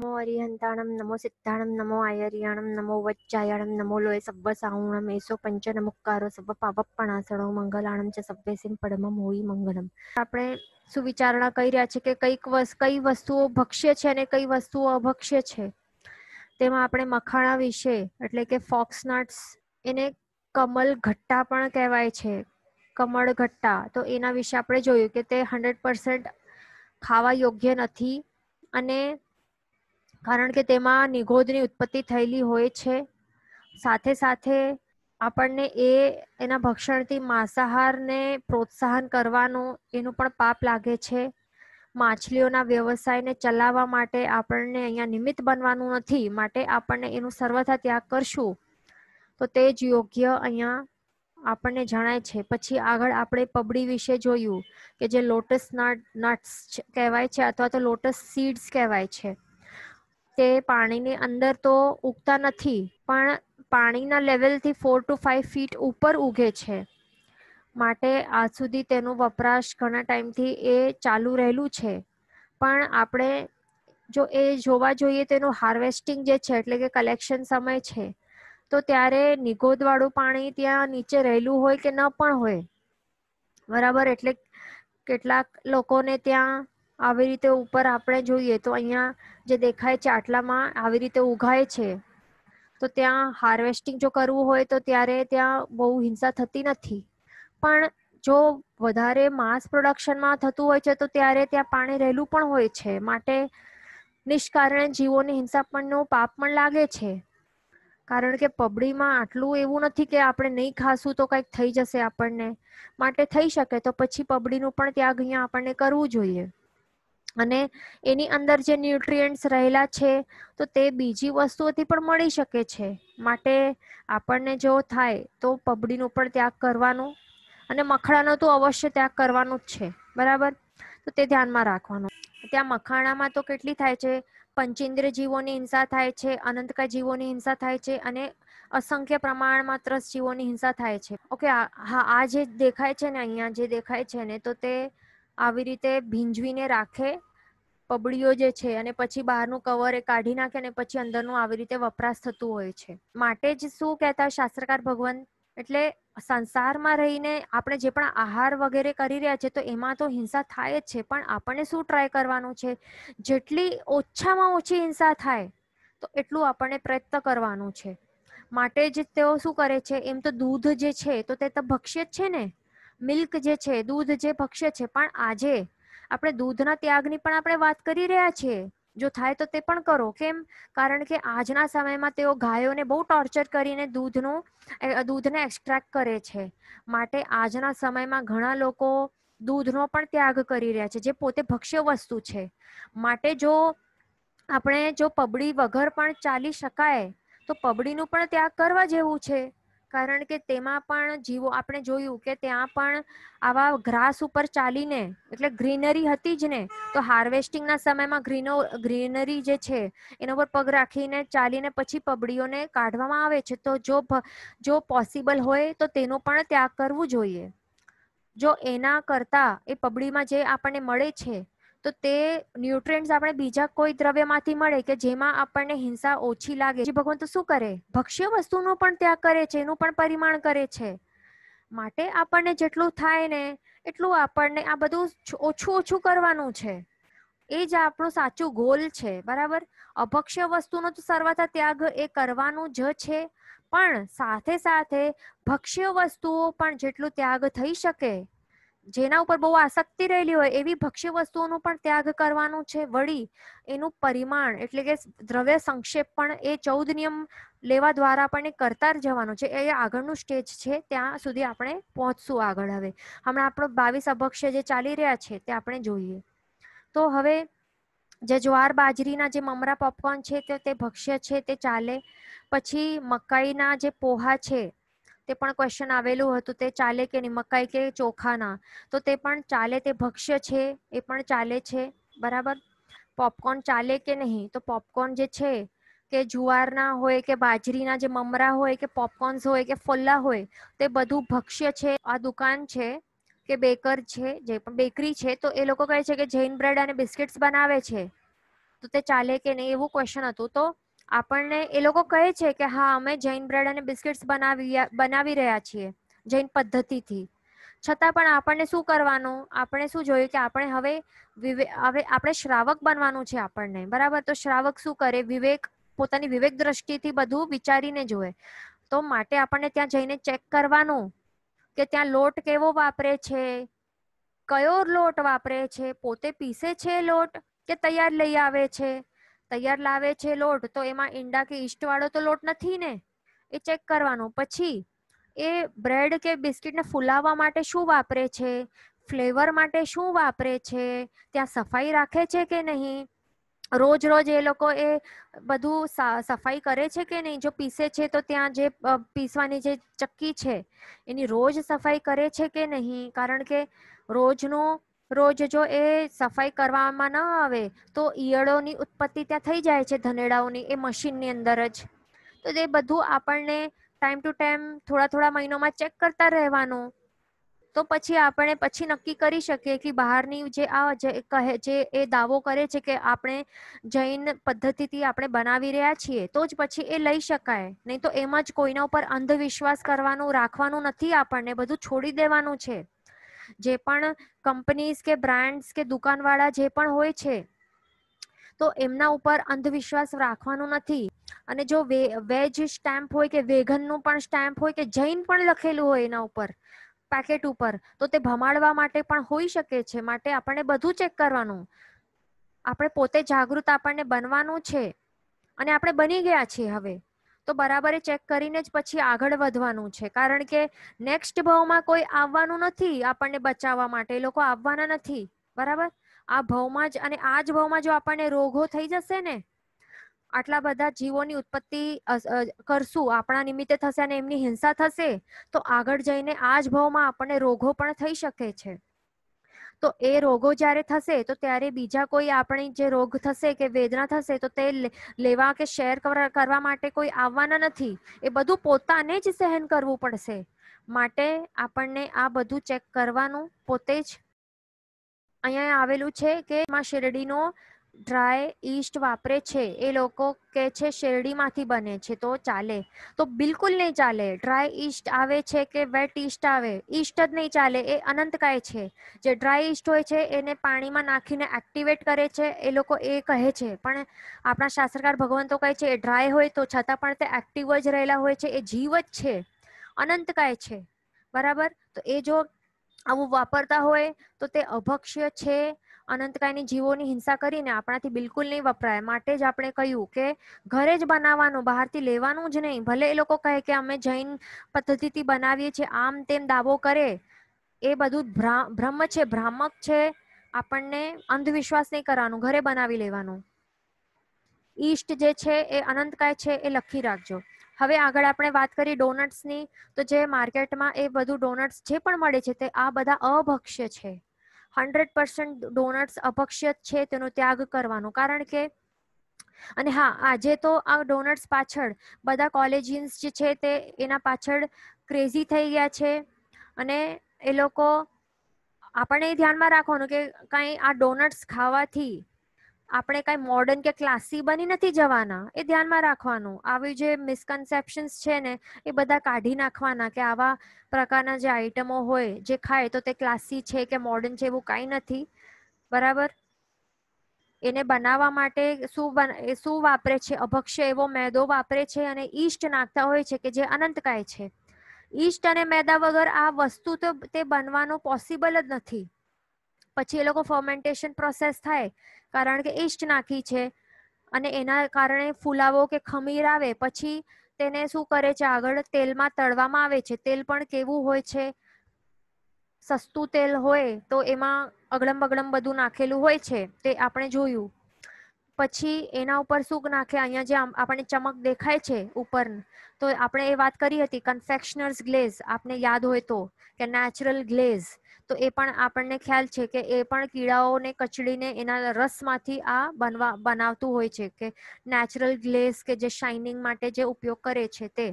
નમો અરિહંતાણમ નમો સિદ્ધાણમ નમો આયરિયાણમ નમો વચ્ચાયાણમ નમો લોય સબ્બ સાઉણમ એસો પંચ નમુકારો સબ્બ પાપપણાસણો મંગલાણમ છે સબ્બે સિમ પડમમ હોઈ મંગલમ આપણે સુવિચારણા કહી રહ્યા છે કે કઈક કઈ વસ્તુઓ ભક્ષ્ય છે અને કઈ વસ્તુઓ અભક્ષ્ય છે તેમાં આપણે મખાણા વિશે એટલે કે ફોક્સ નટ્સ એને કમલ ઘટ્ટા પણ કહેવાય છે કમળ ઘટ્ટા તો એના વિશે આપણે જોયું કે તે હંડ્રેડ પર્સન્ટ ખાવા યોગ્ય નથી અને કારણ કે તેમાં નિગોદની ઉત્પત્તિ થયેલી હોય છે સાથે સાથે આપણને એ એના ભક્ષણથી માંસાહારને પ્રોત્સાહન કરવાનું એનું પણ પાપ લાગે છે માછલીઓના વ્યવસાયને ચલાવવા માટે આપણને અહીંયા નિમિત્ત બનવાનું નથી માટે આપણને એનું સર્વથા ત્યાગ કરશું તો તે જ યોગ્ય અહીંયા આપણને જણાય છે પછી આગળ આપણે પબડી વિશે જોયું કે જે લોટસ નટ નટ્સ કહેવાય છે અથવા તો લોટસ સીડ્સ કહેવાય છે તે પાણીની અંદર તો ઉગતા નથી પણ પાણીના લેવલથી ફોર ટુ ફાઇવ ફીટ ઉપર ઉગે છે માટે આજ સુધી તેનો વપરાશ ઘણા ટાઈમથી એ ચાલુ રહેલું છે પણ આપણે જો એ જોવા જોઈએ તેનું હાર્વેસ્ટિંગ જે છે એટલે કે કલેક્શન સમય છે તો ત્યારે નિગોદવાળું પાણી ત્યાં નીચે રહેલું હોય કે ન પણ હોય બરાબર એટલે કેટલાક લોકોને ત્યાં આવી રીતે ઉપર આપણે જોઈએ તો અહીંયા જે દેખાય છે આટલામાં આવી રીતે ઉઘાય છે તો ત્યાં હાર્વેસ્ટિંગ જો કરવું હોય તો ત્યારે ત્યાં બહુ હિંસા થતી નથી પણ જો વધારે માસ પ્રોડક્શનમાં થતું હોય છે તો ત્યારે ત્યાં પાણી રહેલું પણ હોય છે માટે નિષ્કારણે જીવોની હિંસા પણનો પાપ પણ લાગે છે કારણ કે પબડીમાં આટલું એવું નથી કે આપણે નહીં ખાશું તો કંઈક થઈ જશે આપણને માટે થઈ શકે તો પછી પબડીનું પણ ત્યાગ અહીંયા આપણને કરવું જોઈએ અને એની અંદર જે ન્યુટ્રિયન્ટ્સ રહેલા છે તો તે બીજી વસ્તુઓથી પણ મળી શકે છે માટે આપણને જો થાય તો પબડીનો પણ ત્યાગ કરવાનો અને મખણાનો તો અવશ્ય ત્યાગ કરવાનો જ છે બરાબર તો તે ધ્યાનમાં રાખવાનું ત્યાં મખાણામાં તો કેટલી થાય છે પંચેન્દ્ર જીવોની હિંસા થાય છે અનંતકા જીવોની હિંસા થાય છે અને અસંખ્ય પ્રમાણમાં ત્રસ જીવોની હિંસા થાય છે ઓકે હા આ જે દેખાય છે ને અહીંયા જે દેખાય છે ને તો તે આવી રીતે ભીંજવીને રાખે પબડીઓ જે છે અને પછી બહારનું કવર એ કાઢી નાખે અને પછી અંદરનું આવી રીતે વપરાશ થતું હોય છે માટે જ શું કહેતા શાસ્ત્રકાર ભગવાન એટલે સંસારમાં રહીને આપણે જે પણ આહાર વગેરે કરી રહ્યા છે તો એમાં તો હિંસા થાય જ છે પણ આપણને શું ટ્રાય કરવાનું છે જેટલી ઓછામાં ઓછી હિંસા થાય તો એટલું આપણને પ્રયત્ન કરવાનું છે માટે જ તેઓ શું કરે છે એમ તો દૂધ જે છે તો તે તો ભક્ષ્ય જ છે ને મિલ્ક જે છે દૂધ જે ભક્ષ્ય છે પણ આજે આપણે દૂધના ત્યાગની પણ આપણે વાત કરી રહ્યા છીએ જો થાય તો તે પણ કરો કેમ કારણ કે આજના સમયમાં તેઓ ગાયોને બહુ ટોર્ચર કરીને દૂધનું દૂધને એક્સટ્રેક્ટ કરે છે માટે આજના સમયમાં ઘણા લોકો દૂધનો પણ ત્યાગ કરી રહ્યા છે જે પોતે ભક્ષ્ય વસ્તુ છે માટે જો આપણે જો પબડી વગર પણ ચાલી શકાય તો પબડીનું પણ ત્યાગ કરવા જેવું છે કારણ કે તેમાં પણ જીવો આપણે જોયું કે ત્યાં પણ આવા ગ્રાસ ઉપર ચાલીને એટલે ગ્રીનરી હતી જ ને તો હાર્વેસ્ટિંગના સમયમાં ગ્રીનો ગ્રીનરી જે છે એના ઉપર પગ રાખીને ચાલીને પછી પબડીઓને કાઢવામાં આવે છે તો જો જો પોસિબલ હોય તો તેનો પણ ત્યાગ કરવું જોઈએ જો એના કરતાં એ પબડીમાં જે આપણને મળે છે તો તે ન્યુટ્રિયન્ટ્સ આપણે બીજા કોઈ દ્રવ્યમાંથી મળે કે જેમાં આપણને હિંસા ઓછી લાગે છે ભગવાન તો શું કરે ભક્ષ્ય વસ્તુનો પણ ત્યાગ કરે છે એનું પણ પરિમાણ કરે છે માટે આપણને જેટલું થાય ને એટલું આપણને આ બધું ઓછું ઓછું કરવાનું છે એ જ આપણો સાચું ગોલ છે બરાબર અભક્ષ્ય વસ્તુનો તો સર્વથા ત્યાગ એ કરવાનું જ છે પણ સાથે સાથે ભક્ષ્ય વસ્તુઓ પણ જેટલું ત્યાગ થઈ શકે જેના ઉપર બહુ આસક્તિ રહેલી હોય એવી ભક્ષ્ય વસ્તુઓનો પણ ત્યાગ કરવાનો છે વળી એનું પરિમાણ એટલે કે દ્રવ્ય સંક્ષેપ પણ એ ચૌદ નિયમ લેવા દ્વારા આપણને કરતા જવાનું છે એ આગળનું સ્ટેજ છે ત્યાં સુધી આપણે પહોંચશું આગળ હવે હમણાં આપણો બાવીસ અભક્ષ્ય જે ચાલી રહ્યા છે તે આપણે જોઈએ તો હવે જે જ્વાર બાજરીના જે મમરા પોપકોર્ન છે તે ભક્ષ્ય છે તે ચાલે પછી મકાઈના જે પોહા છે તે પણ ક્વેશ્ચન આવેલું હતું તે ચાલે કે નહીં મકાઈ કે ચોખાના તો તે પણ ચાલે તે ભક્ષ્ય છે એ પણ ચાલે છે બરાબર પોપકોર્ન ચાલે કે નહીં તો પોપકોર્ન જે છે કે જુવારના હોય કે બાજરીના જે મમરા હોય કે પોપકોર્ન્સ હોય કે ફોલ્લા હોય તે બધું ભક્ષ્ય છે આ દુકાન છે કે બેકર છે જે પણ બેકરી છે તો એ લોકો કહે છે કે જૈન બ્રેડ અને બિસ્કિટ્સ બનાવે છે તો તે ચાલે કે નહીં એવું ક્વેશ્ચન હતું તો આપણને એ લોકો કહે છે કે હા અમે જૈન બ્રેડ અને બિસ્કિટ્સ બનાવી બનાવી રહ્યા છીએ જૈન પદ્ધતિથી છતાં પણ આપણને શું કરવાનું આપણે શું જોયું કે આપણે હવે હવે આપણે શ્રાવક બનવાનું છે આપણને બરાબર તો શ્રાવક શું કરે વિવેક પોતાની વિવેક દ્રષ્ટિથી બધું વિચારીને જોવે તો માટે આપણને ત્યાં જઈને ચેક કરવાનું કે ત્યાં લોટ કેવો વાપરે છે કયો લોટ વાપરે છે પોતે પીસે છે લોટ કે તૈયાર લઈ આવે છે તૈયાર લાવે છે લોટ તો એમાં ઈંડા કે ઈસ્ટવાળો તો લોટ નથી ને એ ચેક કરવાનો પછી એ બ્રેડ કે બિસ્કિટને ફૂલાવવા માટે શું વાપરે છે ફ્લેવર માટે શું વાપરે છે ત્યાં સફાઈ રાખે છે કે નહીં રોજ રોજ એ લોકો એ બધું સફાઈ કરે છે કે નહીં જો પીસે છે તો ત્યાં જે પીસવાની જે ચક્કી છે એની રોજ સફાઈ કરે છે કે નહીં કારણ કે રોજનું રોજ જો એ સફાઈ કરવામાં ન આવે તો ઈયળોની ઉત્પત્તિ ત્યાં થઈ જાય છે ધનેડાઓની એ મશીનની અંદર જ તો એ બધું આપણને ટાઈમ ટુ ટાઈમ થોડા થોડા મહિનોમાં ચેક કરતા રહેવાનું તો પછી આપણે પછી નક્કી કરી શકીએ કે બહારની જે આ જે કહે જે એ દાવો કરે છે કે આપણે જૈન પદ્ધતિથી આપણે બનાવી રહ્યા છીએ તો જ પછી એ લઈ શકાય નહીં તો એમાં જ કોઈના ઉપર અંધવિશ્વાસ કરવાનું રાખવાનું નથી આપણને બધું છોડી દેવાનું છે જે પણ કંપનીઝ કે બ્રાન્ડ્સ કે દુકાનવાળા જે પણ હોય છે તો એમના ઉપર અંધવિશ્વાસ રાખવાનો નથી અને જો વેજ સ્ટેમ્પ હોય કે વેગનનું પણ સ્ટેમ્પ હોય કે જૈન પણ લખેલું હોય એના ઉપર પેકેટ ઉપર તો તે ભમાડવા માટે પણ હોઈ શકે છે માટે આપણે બધું ચેક કરવાનું આપણે પોતે જાગૃત આપણને બનવાનું છે અને આપણે બની ગયા છીએ હવે તો બરાબર એ ચેક કરીને જ પછી આગળ વધવાનું છે કારણ કે નેક્સ્ટ ભાવમાં કોઈ આવવાનું નથી આપણને બચાવવા માટે એ લોકો આવવાના નથી બરાબર આ ભાવમાં જ અને આ જ ભાવમાં જો આપણને રોગો થઈ જશે ને આટલા બધા જીવોની ઉત્પત્તિ કરશું આપણા નિમિત્તે થશે અને એમની હિંસા થશે તો આગળ જઈને આ જ ભાવમાં આપણને રોગો પણ થઈ શકે છે તો એ રોગો જ્યારે થશે તો ત્યારે બીજા કોઈ આપણે જે રોગ થશે કે વેદના થશે તો તે લેવા કે શેર કરવા માટે કોઈ આવવાના નથી એ બધું પોતાને જ સહન કરવું પડશે માટે આપણને આ બધું ચેક કરવાનું પોતે જ અહીંયા આવેલું છે કે માં શેરડીનો ડ્રાય ઈસ્ટ વાપરે છે એ લોકો કે છે શેરડીમાંથી બને છે તો ચાલે તો બિલકુલ નહીં ચાલે ડ્રાય ઈસ્ટ આવે છે કે વેટ ઈસ્ટ આવે ઈસ્ટ જ નહીં ચાલે એ અનંતકાય છે જે ડ્રાય ઈસ્ટ હોય છે એને પાણીમાં નાખીને એક્ટિવેટ કરે છે એ લોકો એ કહે છે પણ આપણા શાસ્ત્રકાર ભગવંતો કહે છે એ ડ્રાય હોય તો છતાં પણ તે એક્ટિવ જ રહેલા હોય છે એ જીવ જ છે અનંતકાય છે બરાબર તો એ જો આવું વાપરતા હોય તો તે અભક્ષ્ય છે અનંતકાયની જીવોની હિંસા કરીને આપણાથી બિલકુલ નહીં વપરાય માટે જ આપણે કહ્યું કે ઘરે જ બનાવવાનું બહારથી લેવાનું જ નહીં ભલે એ લોકો કહે કે અમે જૈન પદ્ધતિથી બનાવીએ છીએ આમ તેમ દાવો કરે એ બધું ભ્રમ છે ભ્રામક છે આપણને અંધવિશ્વાસ નહીં કરવાનું ઘરે બનાવી લેવાનું ઈષ્ટ જે છે એ અનંતકાય છે એ લખી રાખજો હવે આગળ આપણે વાત કરી ડોનટ્સની તો જે માર્કેટમાં એ બધું ડોનટ્સ જે પણ મળે છે તે આ બધા અભક્ષ્ય છે હન્ડ્રેડ પર્સન્ટ ડોનટ્સ અપક્ષય છે તેનો ત્યાગ કરવાનો કારણ કે અને હા આજે તો આ ડોનટ્સ પાછળ બધા કોલેજિન્સ જે છે તે એના પાછળ ક્રેઝી થઈ ગયા છે અને એ લોકો આપણે ધ્યાનમાં રાખવાનું કે કાંઈ આ ડોનટ્સ ખાવાથી આપણે કઈ મોડર્ન કે ક્લાસી બની નથી જવાના એ ધ્યાનમાં રાખવાનું આવી જે મિસકન્સેપ્શન્સ છે ને એ બધા કાઢી નાખવાના કે આવા પ્રકારના જે આઈટમો હોય જે ખાય તો તે ક્લાસી છે કે મોડર્ન છે એવું કાંઈ નથી બરાબર એને બનાવવા માટે શું શું વાપરે છે અભક્ષ્ય એવો મેદો વાપરે છે અને ઈસ્ટ નાખતા હોય છે કે જે અનંતકાય છે ઈસ્ટ અને મેદા વગર આ વસ્તુ તો તે બનવાનું પોસિબલ જ નથી પછી એ લોકો ફર્મેન્ટેશન પ્રોસેસ થાય કારણ કે ઈસ્ટ નાખી છે અને એના કારણે ફૂલાવો કે ખમીર આવે પછી તેને શું કરે છે આગળ તેલમાં તળવામાં આવે છે તેલ પણ કેવું હોય છે સસ્તું તેલ હોય તો એમાં અગડમ બગડમ બધું નાખેલું હોય છે તે આપણે જોયું પછી એના ઉપર શું નાખે અહીંયા જે આપણે ચમક દેખાય છે ઉપર તો આપણે એ વાત કરી હતી કન્ફેક્શનર્સ ગ્લેઝ આપને યાદ હોય તો કે નેચરલ ગ્લેઝ તો એ પણ આપણને ખ્યાલ છે કે એ પણ કીડાઓને કચડીને એના રસમાંથી આ બનવા બનાવતું હોય છે કે નેચરલ ગ્લેઝ કે જે શાઇનિંગ માટે જે ઉપયોગ કરે છે તે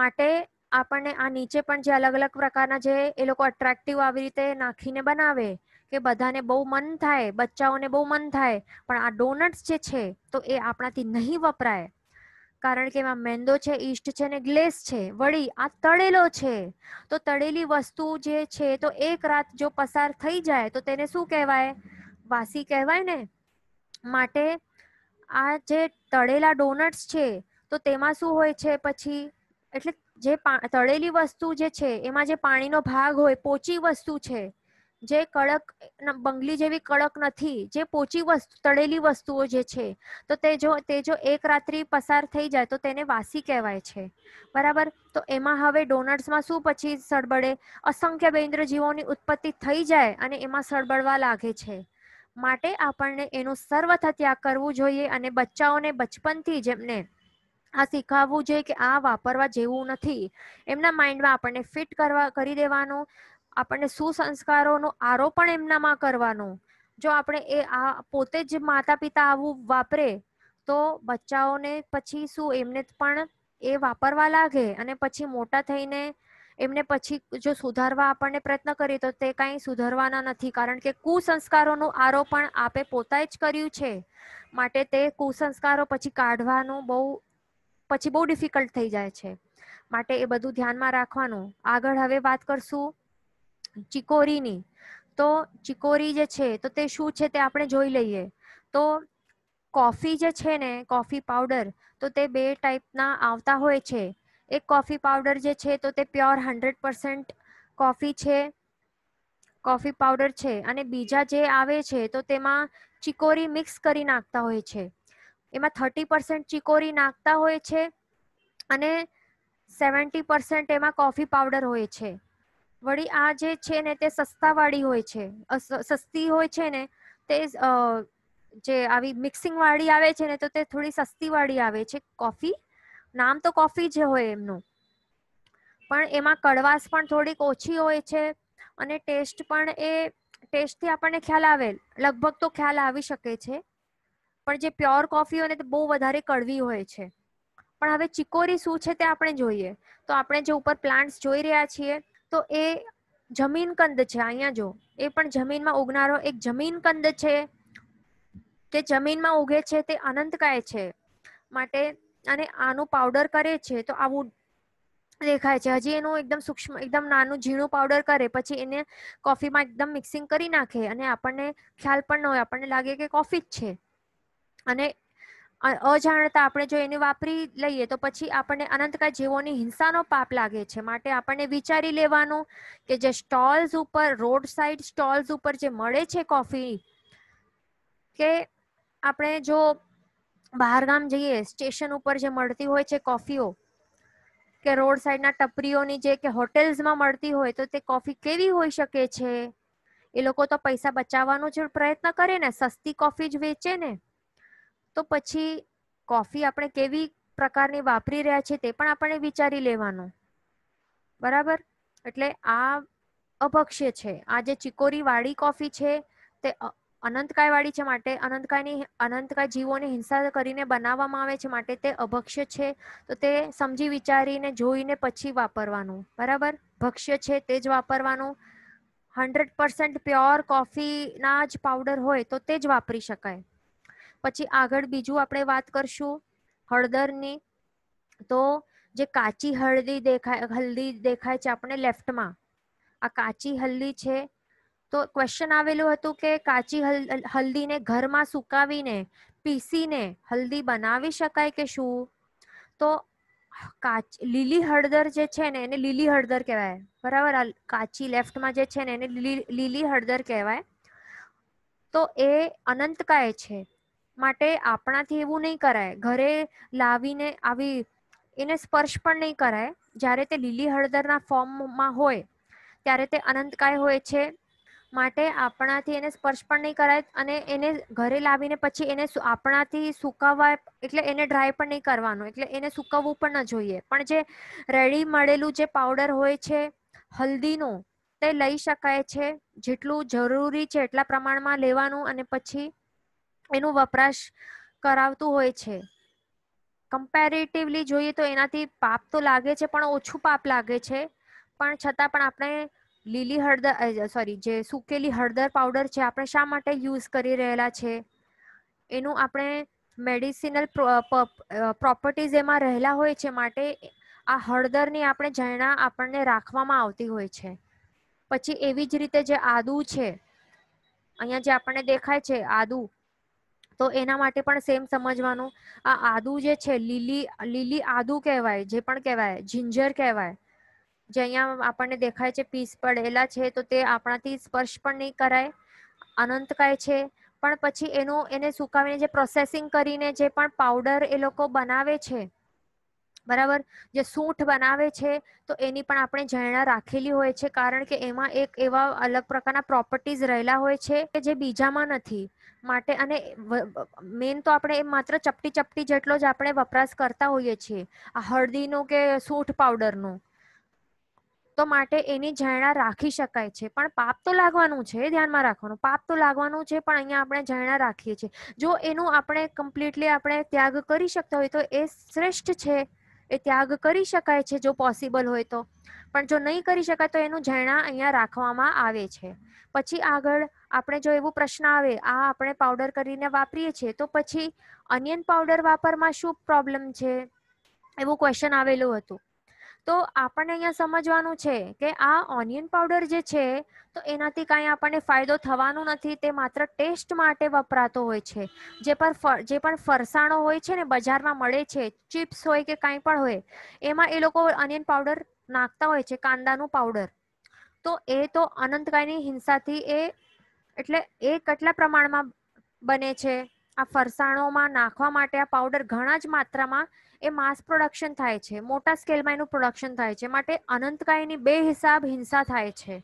માટે આપણને આ નીચે પણ જે અલગ અલગ પ્રકારના જે એ લોકો અટ્રેક્ટિવ આવી રીતે નાખીને બનાવે કે બધાને બહુ મન થાય બચ્ચાઓને બહુ મન થાય પણ આ ડોનટ્સ જે છે તો એ આપણાથી નહીં વપરાય કારણ કે એમાં મેંદો છે ઈસ્ટ છે ને ગ્લેસ છે વળી આ તળેલો છે તો તળેલી વસ્તુ જે છે તો એક રાત જો પસાર થઈ જાય તો તેને શું કહેવાય વાસી કહેવાય ને માટે આ જે તળેલા ડોનટ્સ છે તો તેમાં શું હોય છે પછી એટલે જે તળેલી વસ્તુ જે છે એમાં જે પાણીનો ભાગ હોય પોચી વસ્તુ છે જે કડક બંગલી જેવી કડક નથી જે પોચી વસ્તુ તળેલી વસ્તુઓ જે છે તો તે જો તે જો એક રાત્રિ પસાર થઈ જાય તો તેને વાસી કહેવાય છે બરાબર તો એમાં હવે ડોનટ્સમાં શું પછી સળબળે અસંખ્ય બેન્દ્ર જીવોની ઉત્પત્તિ થઈ જાય અને એમાં સળબળવા લાગે છે માટે આપણને એનું સર્વથા ત્યાગ કરવું જોઈએ અને બચ્ચાઓને બચપનથી જ એમને આ શીખવવું જોઈએ કે આ વાપરવા જેવું નથી એમના માઇન્ડમાં આપણને ફિટ કરવા કરી દેવાનું આપણને સુસંસ્કારોનો આરોપણ એમનામાં કરવાનો જો આપણે એ આ પોતે જ માતા પિતા આવું વાપરે તો બચ્ચાઓને પછી શું એમને પણ એ વાપરવા લાગે અને પછી મોટા થઈને એમને પછી જો સુધારવા આપણને પ્રયત્ન કરીએ તો તે કાંઈ સુધારવાના નથી કારણ કે કુસંસ્કારોનું આરોપણ આપે પોતાએ જ કર્યું છે માટે તે કુસંસ્કારો પછી કાઢવાનું બહુ પછી બહુ ડિફિકલ્ટ થઈ જાય છે માટે એ બધું ધ્યાનમાં રાખવાનું આગળ હવે વાત કરશું ચિકોરીની તો ચિકોરી જે છે તો તે શું છે તે આપણે જોઈ લઈએ તો કોફી જે છે ને કોફી પાવડર તો તે બે ટાઈપના આવતા હોય છે એક કોફી પાવડર જે છે તો તે પ્યોર હંડ્રેડ પર્સન્ટ કોફી છે કોફી પાવડર છે અને બીજા જે આવે છે તો તેમાં ચિકોરી મિક્સ કરી નાખતા હોય છે એમાં થર્ટી પર્સન્ટ ચિકોરી નાખતા હોય છે અને સેવન્ટી પર્સન્ટ એમાં કોફી પાવડર હોય છે વળી આ જે છે ને તે સસ્તાવાળી હોય છે સસ્તી હોય છે ને તે જે આવી મિક્સિંગ વાળી આવે છે ને તો તે થોડી સસ્તી વાળી આવે છે કોફી નામ તો કોફી જ હોય એમનું પણ એમાં કડવાશ પણ થોડીક ઓછી હોય છે અને ટેસ્ટ પણ એ ટેસ્ટથી આપણને ખ્યાલ આવે લગભગ તો ખ્યાલ આવી શકે છે પણ જે પ્યોર કોફી હોય ને તે બહુ વધારે કડવી હોય છે પણ હવે ચિકોરી શું છે તે આપણે જોઈએ તો આપણે જે ઉપર પ્લાન્ટ્સ જોઈ રહ્યા છીએ તો એ જમીન કંદ છે અહીંયા જો એ પણ જમીનમાં ઉગનારો એક જમીન કંદ છે કે જમીનમાં ઉગે છે તે અનંત અનંતકાય છે માટે અને આનું પાવડર કરે છે તો આવું દેખાય છે હજી એનું એકદમ સૂક્ષ્મ એકદમ નાનું ઝીણું પાવડર કરે પછી એને કોફીમાં એકદમ મિક્સિંગ કરી નાખે અને આપણને ખ્યાલ પણ ન હોય આપણને લાગે કે કોફી જ છે અને અજાણતા આપણે જો એને વાપરી લઈએ તો પછી આપણને અનંતકાળ જીવોની હિંસાનો પાપ લાગે છે માટે આપણને વિચારી લેવાનું કે જે સ્ટોલ્સ ઉપર રોડ સાઈડ સ્ટોલ્સ ઉપર જે મળે છે કોફી કે આપણે જો બહારગામ જઈએ સ્ટેશન ઉપર જે મળતી હોય છે કોફીઓ કે રોડ સાઈડના ટપરીઓની જે કે હોટેલ્સમાં મળતી હોય તો તે કોફી કેવી હોઈ શકે છે એ લોકો તો પૈસા બચાવવાનો જ પ્રયત્ન કરે ને સસ્તી કોફી જ વેચે ને તો પછી કોફી આપણે કેવી પ્રકારની વાપરી રહ્યા છે તે પણ આપણે વિચારી લેવાનું બરાબર એટલે આ અભક્ષ્ય છે આ જે ચિકોરી વાળી કોફી છે તે અનંતકાય વાળી છે માટે અનંતકાયની અનંતકાય જીવોને હિંસા કરીને બનાવવામાં આવે છે માટે તે અભક્ષ્ય છે તો તે સમજી વિચારીને જોઈને પછી વાપરવાનું બરાબર ભક્ષ્ય છે તે જ વાપરવાનું હંડ્રેડ પર્સન્ટ પ્યોર કોફીના જ પાવડર હોય તો તે જ વાપરી શકાય પછી આગળ બીજું આપણે વાત કરશું હળદરની તો જે કાચી હળદી દેખાય હલ્દી દેખાય છે આપણે લેફ્ટમાં આ કાચી હલ્દી છે તો ક્વેશ્ચન આવેલું હતું કે કાચી હલ્દીને ઘરમાં સુકાવીને પીસીને હલ્દી બનાવી શકાય કે શું તો કાચ લીલી હળદર જે છે ને એને લીલી હળદર કહેવાય બરાબર આ કાચી લેફ્ટમાં જે છે ને એને લીલી લીલી હળદર કહેવાય તો એ અનંતકાય છે માટે આપણાથી એવું નહીં કરાય ઘરે લાવીને આવી એને સ્પર્શ પણ નહીં કરાય જ્યારે તે લીલી હળદરના ફોર્મમાં હોય ત્યારે તે અનંતકાય હોય છે માટે આપણાથી એને સ્પર્શ પણ નહીં કરાય અને એને ઘરે લાવીને પછી એને આપણાથી સુકાવવા એટલે એને ડ્રાય પણ નહીં કરવાનું એટલે એને સુકવવું પણ ન જોઈએ પણ જે રેડી મળેલું જે પાવડર હોય છે હલ્દીનું તે લઈ શકાય છે જેટલું જરૂરી છે એટલા પ્રમાણમાં લેવાનું અને પછી એનું વપરાશ કરાવતું હોય છે કમ્પેરેટિવલી જોઈએ તો એનાથી પાપ તો લાગે છે પણ ઓછું પાપ લાગે છે પણ છતાં પણ આપણે લીલી હળદર સોરી જે સૂકેલી હળદર પાવડર છે આપણે શા માટે યુઝ કરી રહેલા છે એનું આપણે મેડિસિનલ પ્રોપર્ટીઝ એમાં રહેલા હોય છે માટે આ હળદરની આપણે જૈણા આપણને રાખવામાં આવતી હોય છે પછી એવી જ રીતે જે આદુ છે અહીંયા જે આપણને દેખાય છે આદુ તો એના માટે પણ સેમ સમજવાનું આ આદુ જે છે લીલી લીલી આદુ કહેવાય જે પણ કહેવાય જિંજર કહેવાય જે અહીંયા આપણને દેખાય છે પીસ પડેલા છે તો તે આપણાથી સ્પર્શ પણ નહીં કરાય અનંતકાય છે પણ પછી એનું એને સુકાવીને જે પ્રોસેસિંગ કરીને જે પણ પાવડર એ લોકો બનાવે છે બરાબર જે સૂંઠ બનાવે છે તો એની પણ આપણે જૈણા રાખેલી હોય છે કારણ કે એમાં એક એવા અલગ પ્રકારના પ્રોપર્ટીઝ રહેલા હોય છે કે જે બીજામાં નથી માટે અને મેન તો આપણે માત્ર ચપટી ચપટી જેટલો જ આપણે વપરાશ કરતા હોઈએ છીએ આ હળદીનો કે સૂઠ પાવડરનો તો માટે એની ઝરણા રાખી શકાય છે પણ પાપ તો લાગવાનું છે ધ્યાનમાં રાખવાનું પાપ તો લાગવાનું છે પણ અહીંયા આપણે ઝરણા રાખીએ છીએ જો એનું આપણે કમ્પ્લીટલી આપણે ત્યાગ કરી શકતા હોય તો એ શ્રેષ્ઠ છે એ ત્યાગ કરી શકાય છે જો પોસિબલ હોય તો પણ જો નહીં કરી શકાય તો એનું ઝરણા અહીંયા રાખવામાં આવે છે પછી આગળ આપણે જો એવો પ્રશ્ન આવે આ આપણે પાવડર કરીને વાપરીએ છીએ તો પછી અનિયન પાવડર વાપરમાં શું પ્રોબ્લેમ છે એવું ક્વેશ્ચન આવેલું હતું તો આપણને અહીંયા સમજવાનું છે કે આ ઓનિયન પાવડર જે છે તો એનાથી કાંઈ આપણને ફાયદો થવાનો નથી તે માત્ર ટેસ્ટ માટે વપરાતો હોય છે જે પર જે પણ ફરસાણો હોય છે ને બજારમાં મળે છે ચિપ્સ હોય કે કાંઈ પણ હોય એમાં એ લોકો ઓનિયન પાવડર નાખતા હોય છે કાંદાનું પાવડર તો એ તો અનંતકાયની હિંસાથી એ એટલે એ કેટલા પ્રમાણમાં બને છે આ ફરસાણોમાં નાખવા માટે આ પાવડર ઘણા જ માત્રામાં એ માસ પ્રોડક્શન થાય છે મોટા સ્કેલમાં એનું પ્રોડક્શન થાય છે માટે અનંતકાયની બે હિસાબ હિંસા થાય છે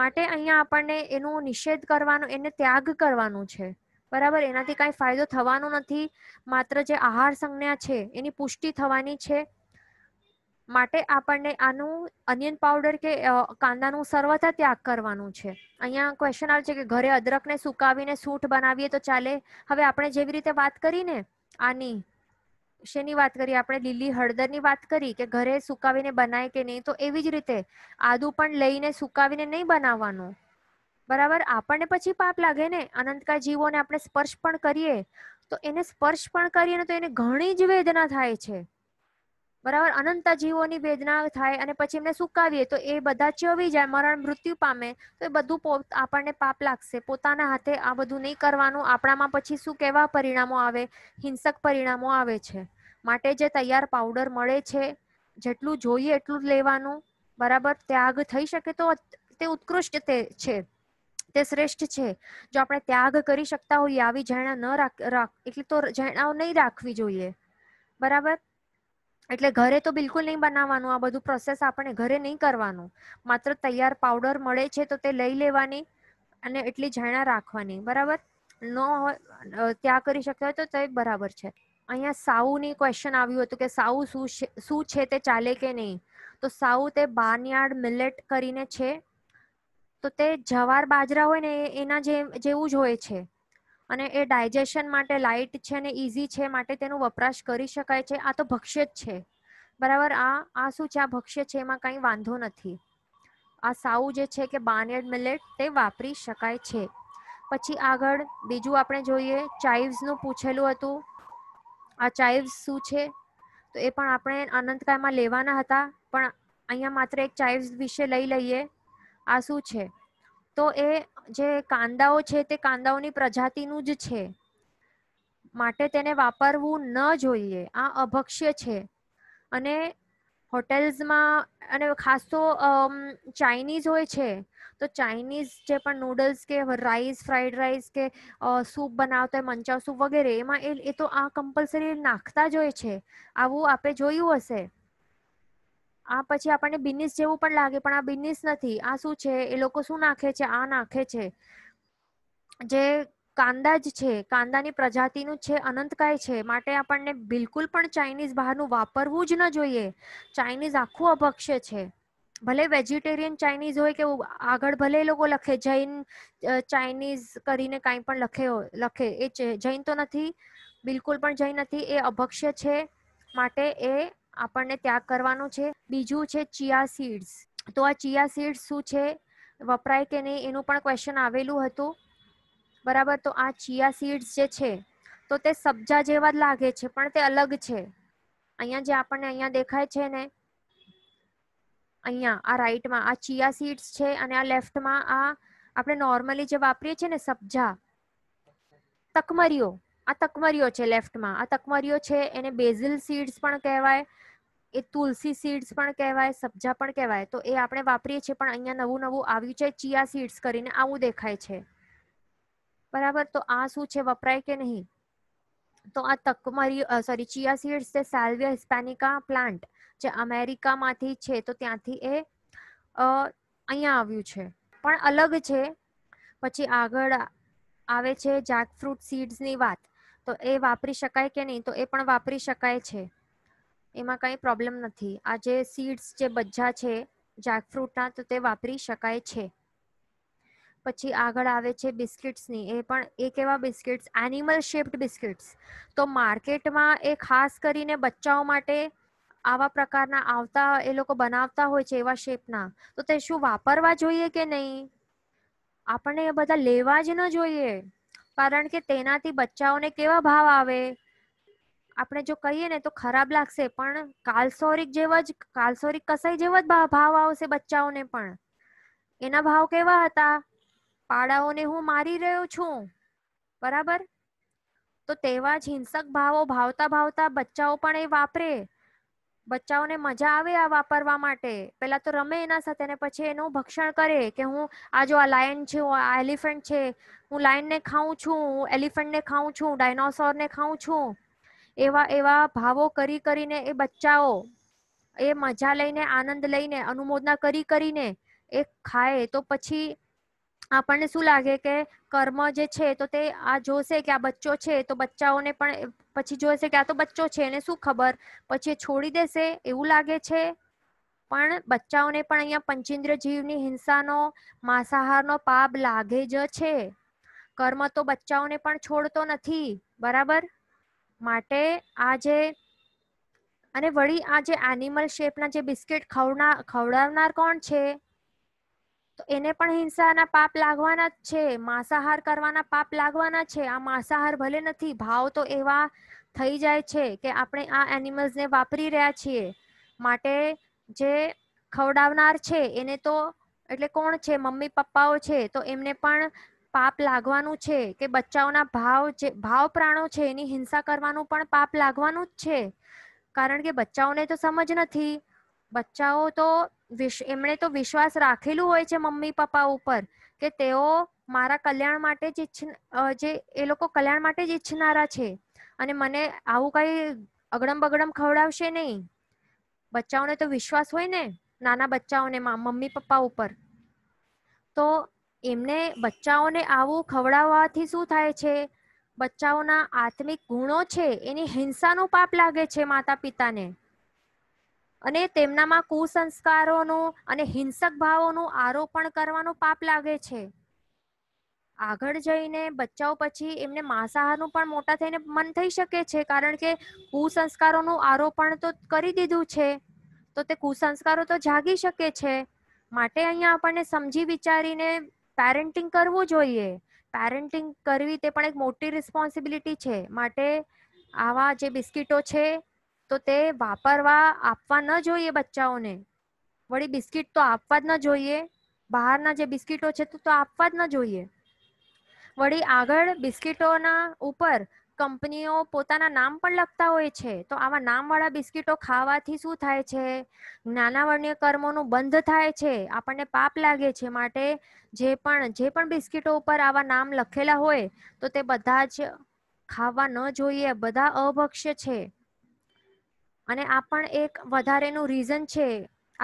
માટે અહીંયા આપણને એનું નિષેધ કરવાનો એને ત્યાગ કરવાનું છે બરાબર એનાથી કાંઈ ફાયદો થવાનો નથી માત્ર જે આહાર સંજ્ઞા છે એની પુષ્ટિ થવાની છે માટે આપણને આનું અનિયન પાવડર કે કાંદાનું સર્વથા ત્યાગ કરવાનું છે અહીંયા ક્વેશ્ચન આવે છે કે ઘરે અદરકને સુકાવીને સૂઠ બનાવીએ તો ચાલે હવે આપણે જેવી રીતે વાત કરીને આની શેની વાત કરી આપણે લીલી હળદરની વાત કરી કે ઘરે સુકાવીને બનાય કે નહીં તો એવી જ રીતે આદુ પણ લઈને સુકાવીને નહીં બનાવવાનું બરાબર આપણને પછી પાપ લાગે ને અનંતકાય જીવોને આપણે સ્પર્શ પણ કરીએ તો એને સ્પર્શ પણ કરીએ ને તો એને ઘણી જ વેદના થાય છે બરાબર અનંતા જીવોની વેદના થાય અને પછી એમને સુકાવીએ તો એ બધા ચવી જાય મરણ મૃત્યુ પામે તો એ બધું આપણને પાપ લાગશે પોતાના હાથે આ બધું નહીં કરવાનું આપણામાં પછી શું કેવા પરિણામો આવે હિંસક પરિણામો આવે છે માટે જે તૈયાર પાવડર મળે છે જેટલું જોઈએ એટલું જ લેવાનું બરાબર ત્યાગ થઈ શકે તો તે ઉત્કૃષ્ટ તે છે તે શ્રેષ્ઠ છે જો આપણે ત્યાગ કરી શકતા હોઈએ આવી જૈણા ન રાખ એટલી તો જૈણાઓ નહીં રાખવી જોઈએ બરાબર એટલે ઘરે તો બિલકુલ નહીં બનાવવાનું આ બધું પ્રોસેસ આપણે ઘરે નહીં કરવાનું માત્ર તૈયાર પાવડર મળે છે તો તે લઈ લેવાની અને એટલી ઝાણા રાખવાની બરાબર ન હોય ત્યાં કરી શકતા હોય તો તે બરાબર છે અહીંયા સાઉની ક્વેશ્ચન આવ્યું હતું કે સાઉ શું છે શું છે તે ચાલે કે નહીં તો સાઉ તે બાર્નયાર્ડ મિલેટ કરીને છે તો તે જવાર બાજરા હોય ને એના જેવું જ હોય છે અને એ ડાયજેશન માટે લાઇટ છે ને ઇઝી છે માટે તેનો વપરાશ કરી શકાય છે આ તો ભક્ષ્ય જ છે બરાબર આ આ શું છે આ ભક્ષ્ય છે એમાં કંઈ વાંધો નથી આ સાઉ જે છે કે બાર્નેડ મિલેટ તે વાપરી શકાય છે પછી આગળ બીજું આપણે જોઈએ ચાઇવ્સનું પૂછેલું હતું આ ચાઇવ્સ શું છે તો એ પણ આપણે અનંતકાળમાં લેવાના હતા પણ અહીંયા માત્ર એક ચાઇવ્સ વિશે લઈ લઈએ આ શું છે તો એ જે કાંદાઓ છે તે કાંદાઓની પ્રજાતિનું જ છે માટે તેને વાપરવું ન જોઈએ આ અભક્ષ્ય છે અને હોટેલ્સમાં અને ખાસ તો ચાઇનીઝ હોય છે તો ચાઇનીઝ જે પણ નૂડલ્સ કે રાઈસ ફ્રાઈડ રાઈસ કે સૂપ બનાવતા હોય મંચાવ સૂપ વગેરે એમાં એ તો આ કમ્પલસરી નાખતા જ હોય છે આવું આપે જોયું હશે આ પછી આપણને બિનીસ જેવું પણ લાગે પણ આ બિનીસ નથી આ શું છે એ લોકો શું નાખે છે આ નાખે છે જે કાંદા જ છે કાંદાની પ્રજાતિનું છે અનંતકાય છે માટે આપણને બિલકુલ પણ ચાઇનીઝ બહારનું વાપરવું જ ન જોઈએ ચાઇનીઝ આખું અભક્ષ્ય છે ભલે વેજીટેરિયન ચાઇનીઝ હોય કે આગળ ભલે એ લોકો લખે જૈન ચાઇનીઝ કરીને કાંઈ પણ લખે લખે એ જૈન તો નથી બિલકુલ પણ જૈન નથી એ અભક્ષ્ય છે માટે એ આપણને ત્યાગ કરવાનો છે બીજું છે ચિયા સીડ્સ તો આ ચિયા સીડ્સ શું છે વપરાય કે નહીં એનું પણ ક્વેશ્ચન આવેલું હતું બરાબર તો આ ચિયા સીડ્સ જે છે તો તે સબ્જા જેવા જ લાગે છે પણ તે અલગ છે અહીંયા જે આપણને અહીંયા દેખાય છે ને અહીંયા આ રાઈટમાં આ ચિયા સીડ્સ છે અને આ લેફ્ટમાં આ આપણે નોર્મલી જે વાપરીએ છીએ ને સબ્જા તકમરીઓ આ તકમરીઓ છે લેફ્ટમાં આ તકમરીઓ છે એને બેઝિલ સીડ્સ પણ કહેવાય એ તુલસી સીડ્સ પણ કહેવાય સબ્જા પણ કહેવાય તો એ આપણે વાપરીએ છીએ પણ અહીંયા નવું નવું આવ્યું છે ચિયા સીડ્સ કરીને આવું દેખાય છે બરાબર તો આ શું છે વપરાય કે નહીં તો આ તકમરી સોરી ચિયા સીડ્સ છે સેલ્વિયા હિસ્પેનિકા પ્લાન્ટ જે અમેરિકામાંથી છે તો ત્યાંથી એ અહીંયા આવ્યું છે પણ અલગ છે પછી આગળ આવે છે જાકફ્રૂટ સીડ્સની વાત તો એ વાપરી શકાય કે નહીં તો એ પણ વાપરી શકાય છે એમાં કંઈ પ્રોબ્લેમ નથી આ જે સીડ્સ જે બજ્જા છે જેકફ્રૂટના તો તે વાપરી શકાય છે પછી આગળ આવે છે બિસ્કિટ્સની એ પણ એ કેવા બિસ્કિટ્સ એનિમલ શેપ્ડ બિસ્કિટ્સ તો માર્કેટમાં એ ખાસ કરીને બચ્ચાઓ માટે આવા પ્રકારના આવતા એ લોકો બનાવતા હોય છે એવા શેપના તો તે શું વાપરવા જોઈએ કે નહીં આપણને એ બધા લેવા જ ન જોઈએ કારણ કે તેનાથી બચ્ચાઓને કેવા ભાવ આવે આપણે જો કહીએ ને તો ખરાબ લાગશે પણ કાલસોરિક જેવા જ કાલસોરિક કસાઈ જેવા જ ભાવ આવશે બચ્ચાઓને પણ એના ભાવ કેવા હતા પાડાઓને હું મારી રહ્યો છું બરાબર તો તેવા જ હિંસક ભાવો ભાવતા ભાવતા બચ્ચાઓ પણ એ વાપરે બચ્ચાઓને મજા આવે આ વાપરવા માટે પહેલા તો રમે એના સાથે ને પછી એનું ભક્ષણ કરે કે હું આ જો આ લાયન છે આ એલિફન્ટ છે હું લાયનને ખાઉં છું હું એલિફન્ટને ખાઉં છું ડાયનોસોરને ખાઉં છું એવા એવા ભાવો કરી કરીને એ બચ્ચાઓ એ મજા લઈને આનંદ લઈને અનુમોદના કરી કરીને એ ખાય તો પછી આપણને શું લાગે કે કર્મ જે છે તો તે આ જોશે કે આ બચ્ચો છે તો બચ્ચાઓને પણ પછી જોશે કે આ તો બચ્ચો છે એને શું ખબર પછી છોડી દેશે એવું લાગે છે પણ બચ્ચાઓને પણ અહીંયા પંચેન્દ્ર જીવની હિંસાનો માંસાહારનો પાપ લાગે જ છે કર્મ તો બચ્ચાઓને પણ છોડતો નથી બરાબર માટે આ જે અને વળી આ જે એનિમલ શેપના જે બિસ્કિટ ખવડા ખવડાવનાર કોણ છે તો એને પણ હિંસાના પાપ લાગવાના જ છે માંસાહાર કરવાના પાપ લાગવાના છે આ માંસાહાર ભલે નથી ભાવ તો એવા થઈ જાય છે કે આપણે આ એનિમલ્સને વાપરી રહ્યા છીએ માટે જે ખવડાવનાર છે એને તો એટલે કોણ છે મમ્મી પપ્પાઓ છે તો એમને પણ પાપ લાગવાનું છે કે બચ્ચાઓના ભાવ જે ભાવ પ્રાણો છે એની હિંસા કરવાનું પણ પાપ લાગવાનું જ છે કારણ કે બચ્ચાઓને તો સમજ નથી બચ્ચાઓ તો એમણે તો વિશ્વાસ રાખેલું હોય છે મમ્મી પપ્પા ઉપર કે તેઓ મારા કલ્યાણ માટે જ જે એ લોકો કલ્યાણ માટે જ ઈચ્છનારા છે અને મને આવું કઈ અગડમ બગડમ ખવડાવશે નહીં બચ્ચાઓને તો વિશ્વાસ હોય ને નાના બચ્ચાઓને મમ્મી પપ્પા ઉપર તો એમને બચ્ચાઓને આવું ખવડાવવાથી શું થાય છે બચ્ચાઓના આત્મિક ગુણો છે એની હિંસાનું પાપ લાગે છે માતા પિતાને અને તેમનામાં કુસંસ્કારોનું અને હિંસક ભાવોનું આરોપણ કરવાનો પાપ લાગે છે આગળ જઈને બચ્ચાઓ પછી એમને માંસાહારનું પણ મોટા થઈને મન થઈ શકે છે કારણ કે કુસંસ્કારોનું આરોપણ તો કરી દીધું છે તો તે કુસંસ્કારો તો જાગી શકે છે માટે અહીંયા આપણને સમજી વિચારીને પેરેન્ટિંગ કરવું જોઈએ પેરેન્ટિંગ કરવી તે પણ એક મોટી રિસ્પોન્સિબિલિટી છે માટે આવા જે બિસ્કિટો છે તો તે વાપરવા આપવા ન જોઈએ બચ્ચાઓને વળી બિસ્કિટ તો આપવા જ ન જોઈએ બહારના જે બિસ્કિટો છે તો આપવા જ ન જોઈએ વળી આગળ બિસ્કિટોના ઉપર કંપનીઓ પોતાના નામ પણ લખતા હોય છે તો આવા નામવાળા બિસ્કિટો ખાવાથી શું થાય છે જ્ઞાનાવર્ણ્ય કર્મોનું બંધ થાય છે આપણને પાપ લાગે છે માટે જે પણ જે પણ બિસ્કિટો ઉપર આવા નામ લખેલા હોય તો તે બધા જ ખાવા ન જોઈએ બધા અભક્ષ્ય છે અને આ પણ એક વધારેનું રીઝન છે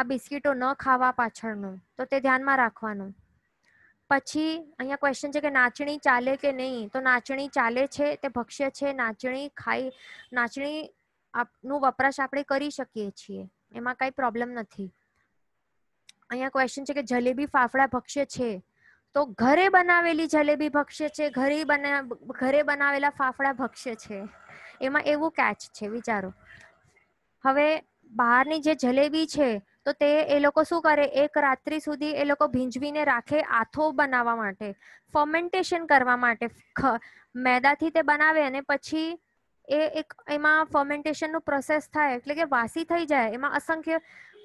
આ બિસ્કિટો ન ખાવા પાછળનું તો તે ધ્યાનમાં રાખવાનું પછી અહીંયા ક્વેશ્ચન છે કે નાચણી ચાલે કે નહીં તો નાચણી ચાલે છે તે ભક્ષ્ય છે નાચણી ખાઈ નાચણી નું વપરાશ આપણે કરી શકીએ છીએ એમાં કાંઈ પ્રોબ્લેમ નથી અહીંયા ક્વેશ્ચન છે કે જલેબી ફાફડા ભક્ષ્ય છે તો ઘરે બનાવેલી જલેબી ભક્ષ્ય છે ઘરે બના ઘરે બનાવેલા ફાફડા ભક્ષ્ય છે એમાં એવું કેચ છે વિચારો હવે બહારની જે જલેબી છે તો તે એ લોકો શું કરે એક રાત્રિ સુધી એ લોકો ભીંજવીને રાખે આથો બનાવવા માટે ફર્મેન્ટેશન કરવા માટે મેદાથી તે બનાવે અને પછી એ એક એમાં ફર્મેન્ટેશનનું પ્રોસેસ થાય એટલે કે વાસી થઈ જાય એમાં અસંખ્ય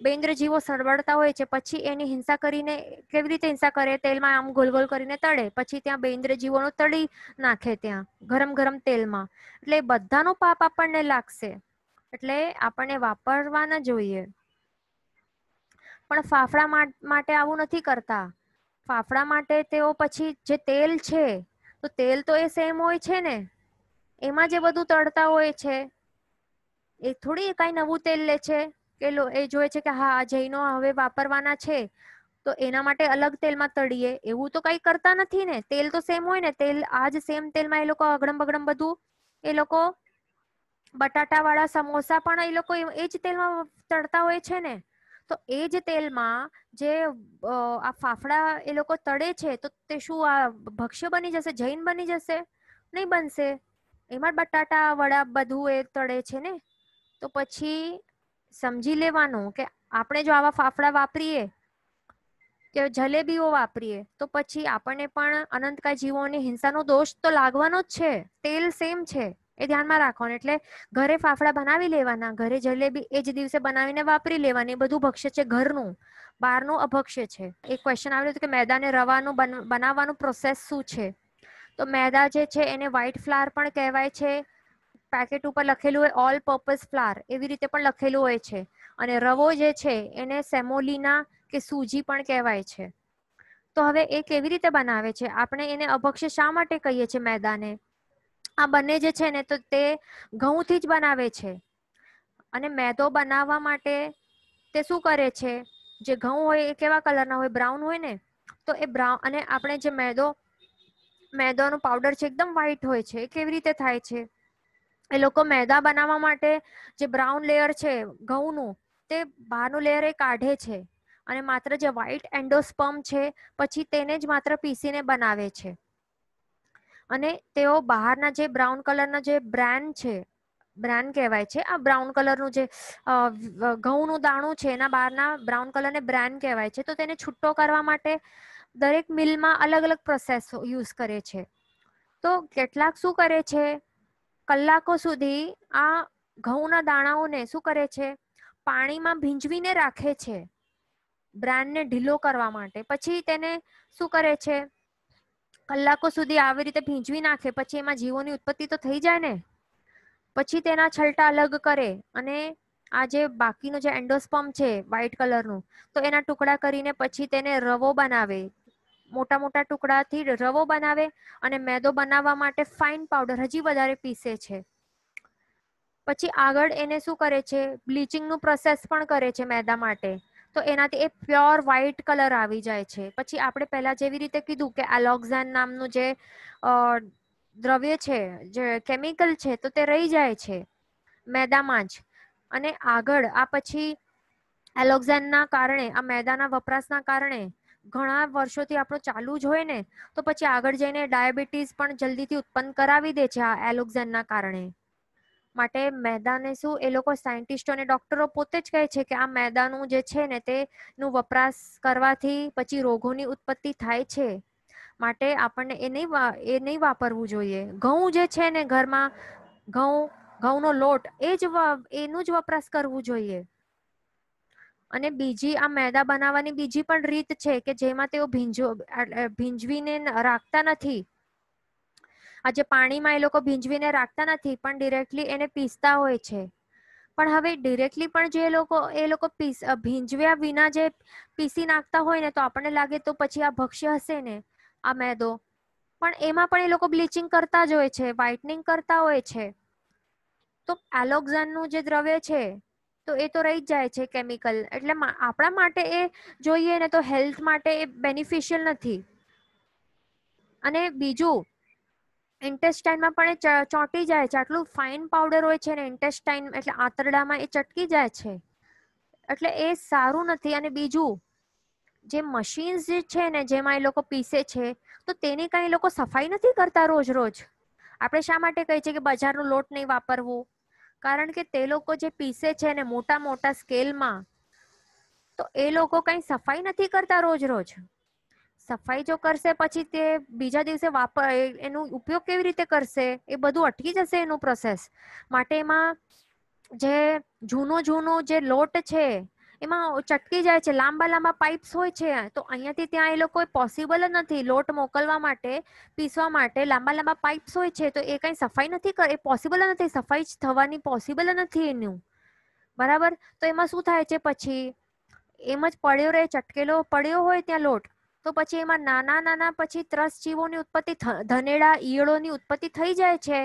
બેન્દ્ર સરવડતા હોય છે પછી એની હિંસા કરીને કેવી રીતે હિંસા કરે તેલમાં આમ ગોલ ગોલ કરીને તળે પછી ત્યાં બેન્દ્રજીવોનું તળી નાખે ત્યાં ગરમ ગરમ તેલમાં એટલે બધાનો પાપ આપણને લાગશે એટલે આપણને વાપરવાના ના જોઈએ પણ ફાફડા માટે આવું નથી કરતા ફાફડા માટે તેઓ પછી જે તેલ છે તો તેલ તો એ સેમ હોય છે ને એમાં જે બધું તળતા હોય છે એ થોડી કાંઈ નવું તેલ લે છે કે એ જોવે છે કે હા આ જૈનો હવે વાપરવાના છે તો એના માટે અલગ તેલમાં તળીએ એવું તો કાંઈ કરતા નથી ને તેલ તો સેમ હોય ને તેલ આ જ સેમ તેલમાં એ લોકો અગડમ બગડમ બધું એ લોકો બટાટાવાળા સમોસા પણ એ લોકો એ જ તેલમાં તળતા હોય છે ને તો એ જ તેલમાં જે આ ફાફડા એ લોકો તળે છે તો તે શું આ ભક્ષ્ય બની જશે જૈન બની જશે નહીં બનશે એમાં બટાટા વડા બધું એ તળે છે ને તો પછી સમજી લેવાનું કે આપણે જો આવા ફાફડા વાપરીએ કે જલેબીઓ વાપરીએ તો પછી આપણને પણ અનંતકાય જીવોની હિંસાનો દોષ તો લાગવાનો જ છે તેલ સેમ છે એ ધ્યાનમાં રાખવાનું એટલે ઘરે ફાફડા બનાવી લેવાના ઘરે જલેબી એ જ દિવસે બનાવીને વાપરી લેવાની એ બધું ભક્ષ્ય છે ઘરનું બહારનું અભક્ષ્ય છે એક ક્વેશ્ચન આવ્યું હતું કે મેદાને રવાનું બનાવવાનું પ્રોસેસ શું છે તો મેદા જે છે એને વ્હાઇટ ફ્લાર પણ કહેવાય છે પેકેટ ઉપર લખેલું હોય ઓલ પર્પઝ ફ્લાર એવી રીતે પણ લખેલું હોય છે અને રવો જે છે એને સેમોલીના કે સૂજી પણ કહેવાય છે તો હવે એ કેવી રીતે બનાવે છે આપણે એને અભક્ષ્ય શા માટે કહીએ છીએ મેદાને આ બંને જે છે ને તો તે ઘઉંથી જ બનાવે છે અને મેદો બનાવવા માટે તે શું કરે છે જે ઘઉં હોય એ કેવા કલરના હોય બ્રાઉન હોય ને તો એ બ્રાઉન અને આપણે જે મેદો મેદાનો પાવડર છે એકદમ વ્હાઈટ હોય છે એ કેવી રીતે થાય છે એ લોકો મેદા બનાવવા માટે જે બ્રાઉન લેયર છે ઘઉંનું તે બહારનું લેયર એ કાઢે છે અને માત્ર જે વ્હાઈટ એન્ડોસ્પમ છે પછી તેને જ માત્ર પીસીને બનાવે છે અને તેઓ બહારના જે બ્રાઉન કલરના જે બ્રાન્ડ છે બ્રાન્ડ કહેવાય છે આ બ્રાઉન કલરનું જે ઘઉંનું દાણું છે એના બહારના બ્રાઉન કલરને બ્રાન્ડ કહેવાય છે તો તેને છૂટો કરવા માટે દરેક મિલમાં અલગ અલગ પ્રોસેસ યુઝ કરે છે તો કેટલાક શું કરે છે કલાકો સુધી આ ઘઉંના દાણાઓને શું કરે છે પાણીમાં ભીંજવીને રાખે છે બ્રાન્ડને ઢીલો કરવા માટે પછી તેને શું કરે છે કલાકો સુધી આવી રીતે ભીંજવી નાખે પછી એમાં જીવોની ઉત્પત્તિ તો થઈ જાય ને પછી તેના છલટા અલગ કરે અને આ જે બાકીનું જે એન્ડોસ્પમ છે વ્હાઈટ કલરનું તો એના ટુકડા કરીને પછી તેને રવો બનાવે મોટા મોટા ટુકડાથી રવો બનાવે અને મેદો બનાવવા માટે ફાઇન પાવડર હજી વધારે પીસે છે પછી આગળ એને શું કરે છે બ્લીચિંગનું પ્રોસેસ પણ કરે છે મેદા માટે તો એનાથી એ પ્યોર વ્હાઇટ કલર આવી જાય છે પછી આપણે પહેલાં જેવી રીતે કીધું કે એલોક્ઝાન નામનું જે દ્રવ્ય છે જે કેમિકલ છે તો તે રહી જાય છે મેદામાં જ અને આગળ આ પછી એલોક્ઝાનના કારણે આ મેદાના વપરાશના કારણે ઘણા વર્ષોથી આપણું ચાલુ જ હોય ને તો પછી આગળ જઈને ડાયાબિટીસ પણ જલ્દીથી ઉત્પન્ન કરાવી દે છે આ એલોક્ઝાનના કારણે માટે મેદાને શું એ લોકો સાયન્ટિસ્ટો અને ડોક્ટરો પોતે જ કહે છે કે આ મેદાનું જે છે ને તેનું વપરાશ કરવાથી પછી રોગોની ઉત્પત્તિ થાય છે માટે આપણને એ નહીં એ નહીં વાપરવું જોઈએ ઘઉં જે છે ને ઘરમાં ઘઉં ઘઉંનો લોટ એ જ એનું જ વપરાશ કરવું જોઈએ અને બીજી આ મેદા બનાવવાની બીજી પણ રીત છે કે જેમાં તેઓ ભીંજો ભીંજવીને રાખતા નથી આજે પાણીમાં એ લોકો ભીંજવીને રાખતા નથી પણ ડિરેક્ટલી એને પીસતા હોય છે પણ હવે ડિરેક્ટલી પણ જે લોકો એ લોકો પીસ ભીંજવ્યા વિના જે પીસી નાખતા હોય ને તો આપણને લાગે તો પછી આ ભક્ષ્ય હશે ને આ મેદો પણ એમાં પણ એ લોકો બ્લીચિંગ કરતા જ હોય છે વ્હાઇટનિંગ કરતા હોય છે તો એલોક્ઝાનનું જે દ્રવ્ય છે તો એ તો રહી જ જાય છે કેમિકલ એટલે આપણા માટે એ જોઈએ ને તો હેલ્થ માટે એ બેનિફિશિયલ નથી અને બીજું ઇન્ટેસ્ટાઇનમાં પણ એ ચોંટી જાય છે આટલું ફાઇન પાવડર હોય છે ને ઇન્ટેસ્ટાઇન એટલે આંતરડામાં એ ચટકી જાય છે એટલે એ સારું નથી અને બીજું જે મશીન્સ જે છે ને જેમાં એ લોકો પીસે છે તો તેની કાંઈ લોકો સફાઈ નથી કરતા રોજ રોજ આપણે શા માટે કહીએ છીએ કે બજારનો લોટ નહીં વાપરવો કારણ કે તે લોકો જે પીસે છે ને મોટા મોટા સ્કેલમાં તો એ લોકો કંઈ સફાઈ નથી કરતા રોજ રોજ સફાઈ જો કરશે પછી તે બીજા દિવસે વાપર એનો ઉપયોગ કેવી રીતે કરશે એ બધું અટકી જશે એનું પ્રોસેસ માટે એમાં જે જૂનો જૂનો જે લોટ છે એમાં ચટકી જાય છે લાંબા લાંબા પાઇપ્સ હોય છે તો અહીંયાથી ત્યાં એ લોકો પોસિબલ નથી લોટ મોકલવા માટે પીસવા માટે લાંબા લાંબા પાઇપ્સ હોય છે તો એ કંઈ સફાઈ નથી કરે પોસિબલ નથી સફાઈ થવાની પોસિબલ નથી એનું બરાબર તો એમાં શું થાય છે પછી એમ જ પડ્યો રહે ચટકેલો પડ્યો હોય ત્યાં લોટ તો પછી એમાં નાના નાના પછી ત્રસ જીવોની ઉત્પત્તિ ધનેડા ઈયળોની ઉત્પત્તિ થઈ જાય છે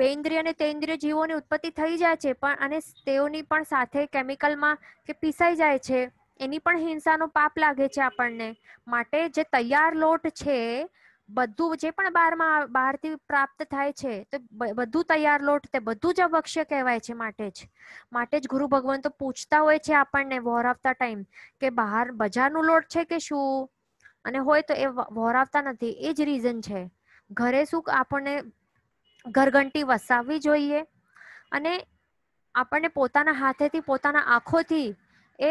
બેન્દ્રિય અને તેન્દ્રિય જીવોની ઉત્પત્તિ થઈ જાય છે પણ અને તેઓની પણ સાથે કેમિકલમાં કે પીસાઈ જાય છે એની પણ હિંસાનો પાપ લાગે છે આપણને માટે જે તૈયાર લોટ છે બધું જે પણ બારમાં બહારથી પ્રાપ્ત થાય છે તો બધું તૈયાર લોટ તે બધું જ અવક્ષ્ય કહેવાય છે માટે જ માટે જ ગુરુ ભગવાન તો પૂછતા હોય છે આપણને વહોરાવતા ટાઈમ કે બહાર બજારનું લોટ છે કે શું અને હોય તો એ વહોરાવતા નથી એ જ રીઝન છે ઘરે શું આપણને ઘરઘંટી વસાવવી જોઈએ અને આપણને પોતાના હાથેથી પોતાના આંખોથી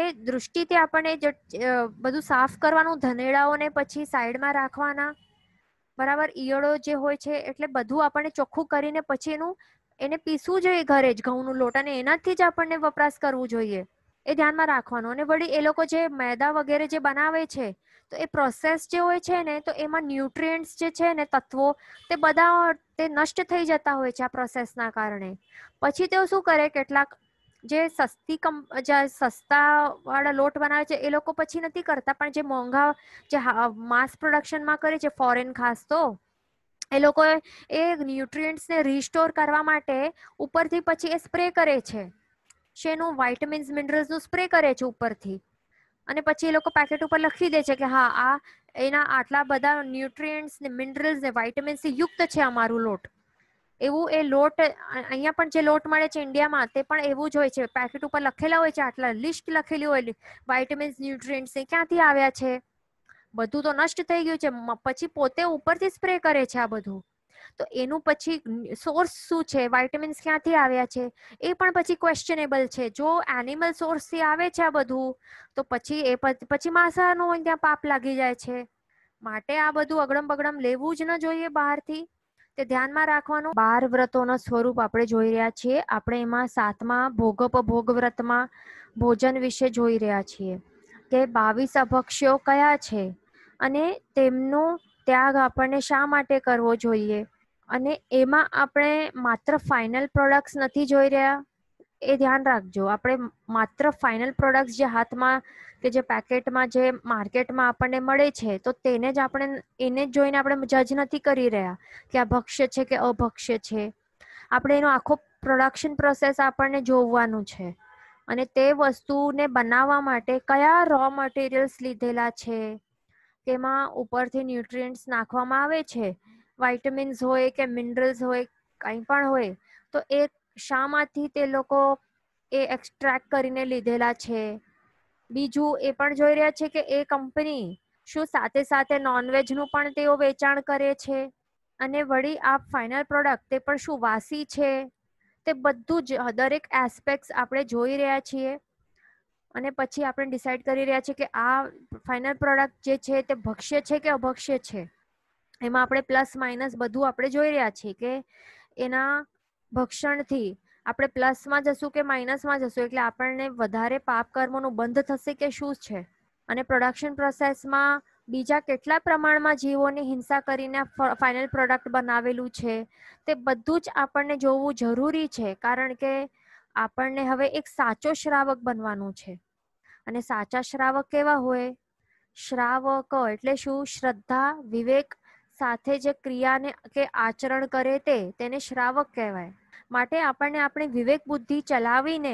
એ દૃષ્ટિથી આપણને બધું સાફ કરવાનું ધનેડાઓને પછી સાઈડમાં રાખવાના બરાબર ઈયળો જે હોય છે એટલે બધું આપણને ચોખ્ખું કરીને પછી એનું એને પીસવું જોઈએ ઘરે જ ઘઉંનું લોટ અને એનાથી જ આપણને વપરાશ કરવું જોઈએ એ ધ્યાનમાં રાખવાનું અને વળી એ લોકો જે મેદા વગેરે જે બનાવે છે તો એ પ્રોસેસ જે હોય છે ને તો એમાં ન્યુટ્રિયન્ટ્સ જે છે ને તત્વો તે બધા તે નષ્ટ થઈ જતા હોય છે આ પ્રોસેસના કારણે પછી તેઓ શું કરે કેટલાક જે સસ્તી કંપ જે સસ્તાવાળા લોટ બનાવે છે એ લોકો પછી નથી કરતા પણ જે મોંઘા જે માસ પ્રોડક્શનમાં કરે છે ફોરેન ખાસ તો એ લોકો એ ન્યુટ્રિયન્ટ્સને રિસ્ટોર કરવા માટે ઉપરથી પછી એ સ્પ્રે કરે છે શેનું વાઇટમિન્સ મિનરલ્સનું સ્પ્રે કરે છે ઉપરથી અને પછી એ લોકો પેકેટ ઉપર લખી દે છે કે હા આ એના આટલા બધા ન્યુટ્રિયન્ટ્સ ને મિનરલ્સ ને વાઇટમિન્સથી યુક્ત છે અમારું લોટ એવું એ લોટ અહીંયા પણ જે લોટ મળે છે ઇન્ડિયામાં તે પણ એવું જ હોય છે પેકેટ ઉપર લખેલા હોય છે આટલા લિસ્ટ લખેલી હોય વાઇટમિન્સ ન્યુટ્રિયન્ટ્સ ક્યાંથી આવ્યા છે બધું તો નષ્ટ થઈ ગયું છે પછી પોતે ઉપરથી સ્પ્રે કરે છે આ બધું તો એનું પછી સોર્સ શું છે વાઇટમિન્સ ક્યાંથી આવ્યા છે એ પણ પછી ક્વેશ્ચનેબલ છે જો એનિમલ સોર્સથી આવે છે આ બધું તો પછી એ પછી હોય ત્યાં પાપ લાગી જાય છે માટે આ બધું અગડમ બગડમ લેવું જ ન જોઈએ બહારથી તે ધ્યાનમાં રાખવાનું બાર વ્રતોના સ્વરૂપ આપણે જોઈ રહ્યા છીએ આપણે એમાં સાતમા ભોગપ ભોગ વ્રતમાં ભોજન વિશે જોઈ રહ્યા છીએ કે બાવીસ અભક્ષ્યો કયા છે અને તેમનો ત્યાગ આપણને શા માટે કરવો જોઈએ અને એમાં આપણે માત્ર ફાઇનલ પ્રોડક્ટ્સ નથી જોઈ રહ્યા એ ધ્યાન રાખજો આપણે માત્ર ફાઇનલ પ્રોડક્ટ્સ જે હાથમાં કે જે પેકેટમાં જે માર્કેટમાં આપણને મળે છે તો તેને જ આપણે એને જ જોઈને આપણે જજ નથી કરી રહ્યા કે આ ભક્ષ્ય છે કે અભક્ષ્ય છે આપણે એનો આખો પ્રોડક્શન પ્રોસેસ આપણને જોવાનું છે અને તે વસ્તુને બનાવવા માટે કયા રો મટીરિયલ્સ લીધેલા છે તેમાં ઉપરથી ન્યુટ્રિયન્ટ્સ નાખવામાં આવે છે વાઇટામિન્સ હોય કે મિનરલ્સ હોય કંઈ પણ હોય તો એ શામાંથી તે લોકો એ એક્સટ્રેક્ટ કરીને લીધેલા છે બીજું એ પણ જોઈ રહ્યા છે કે એ કંપની શું સાથે સાથે નોનવેજનું પણ તેઓ વેચાણ કરે છે અને વળી આ ફાઇનલ પ્રોડક્ટ તે પણ શું વાસી છે તે બધું જ દરેક એસ્પેક્ટ્સ આપણે જોઈ રહ્યા છીએ અને પછી આપણે ડિસાઈડ કરી રહ્યા છીએ કે આ ફાઇનલ પ્રોડક્ટ જે છે તે ભક્ષ્ય છે કે અભક્ષ્ય છે એમાં આપણે પ્લસ માઇનસ બધું આપણે જોઈ રહ્યા છીએ કે એના ભક્ષણથી આપણે પ્લસમાં જશું કે માઇનસમાં જશું એટલે આપણને વધારે પાપ કર્મોનું બંધ થશે કે શું છે અને પ્રોડક્શન પ્રોસેસમાં બીજા કેટલા પ્રમાણમાં જીવોની હિંસા કરીને ફાઇનલ પ્રોડક્ટ બનાવેલું છે તે બધું જ આપણને જોવું જરૂરી છે કારણ કે આપણને હવે એક સાચો શ્રાવક બનવાનું છે અને સાચા શ્રાવક કેવા હોય શ્રાવક એટલે શું શ્રદ્ધા વિવેક સાથે જે ક્રિયાને કે આચરણ કરે તે તેને શ્રાવક કહેવાય માટે આપણને આપણે વિવેક બુદ્ધિ ચલાવીને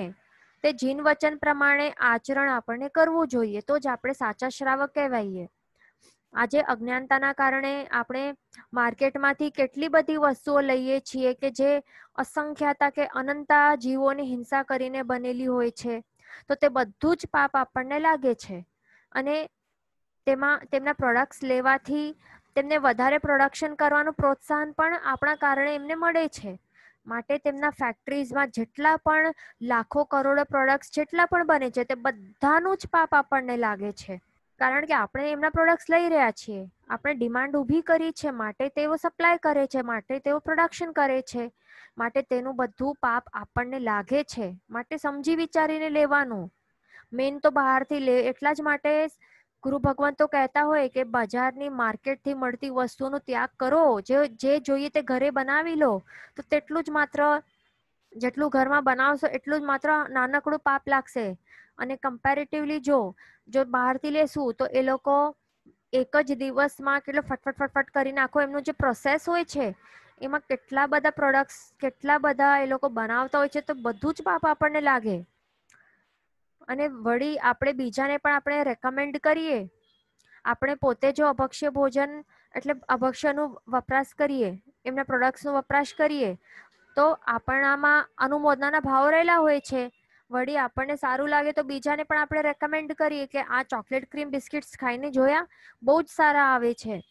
તે જીન વચન પ્રમાણે આચરણ આપણને કરવું જોઈએ તો જ આપણે સાચા શ્રાવક કહેવાઈએ આજે અજ્ઞાનતાના કારણે આપણે માર્કેટમાંથી કેટલી બધી વસ્તુઓ લઈએ છીએ કે જે અસંખ્યાતા કે અનંતા જીવોની હિંસા કરીને બનેલી હોય છે તો તે બધું જ પાપ આપણને લાગે છે અને તેમાં તેમના પ્રોડક્ટ્સ લેવાથી તેમને વધારે પ્રોડક્શન કરવાનું પ્રોત્સાહન પણ આપણા કારણે એમને મળે છે માટે તેમના ફેક્ટરીઝમાં જેટલા પણ લાખો કરોડો પ્રોડક્ટ્સ જેટલા પણ બને છે તે બધાનું જ પાપ આપણને લાગે છે કારણ કે આપણે એમના પ્રોડક્ટ્સ લઈ રહ્યા છીએ આપણે ડિમાન્ડ ઊભી કરી છે માટે તેઓ સપ્લાય કરે છે માટે તેઓ પ્રોડક્શન કરે છે માટે તેનું બધું પાપ આપણને લાગે છે માટે સમજી વિચારીને લેવાનું મેઇન તો બહારથી લે એટલા જ માટે ગુરુ ભગવાન તો કહેતા હોય કે બજારની માર્કેટથી મળતી વસ્તુનો ત્યાગ કરો જે જે જોઈએ તે ઘરે બનાવી લો તો તેટલું જ માત્ર જેટલું ઘરમાં બનાવશો એટલું જ માત્ર નાનકડું પાપ લાગશે અને કમ્પેરેટિવલી જો જો બહારથી લેશું તો એ લોકો એક જ દિવસમાં કેટલો ફટફટ ફટફટ કરી નાખો એમનું જે પ્રોસેસ હોય છે એમાં કેટલા બધા પ્રોડક્ટ્સ કેટલા બધા એ લોકો બનાવતા હોય છે તો બધું જ પાપ આપણને લાગે અને વળી આપણે બીજાને પણ આપણે રેકમેન્ડ કરીએ આપણે પોતે જો અભક્ષ્ય ભોજન એટલે અભક્ષ્યનું વપરાશ કરીએ એમના પ્રોડક્ટ્સનો વપરાશ કરીએ તો આપણામાં અનુમોદનાના ભાવ રહેલા હોય છે વળી આપણને સારું લાગે તો બીજાને પણ આપણે રેકમેન્ડ કરીએ કે આ ચોકલેટ ક્રીમ બિસ્કિટ્સ ખાઈને જોયા બહુ જ સારા આવે છે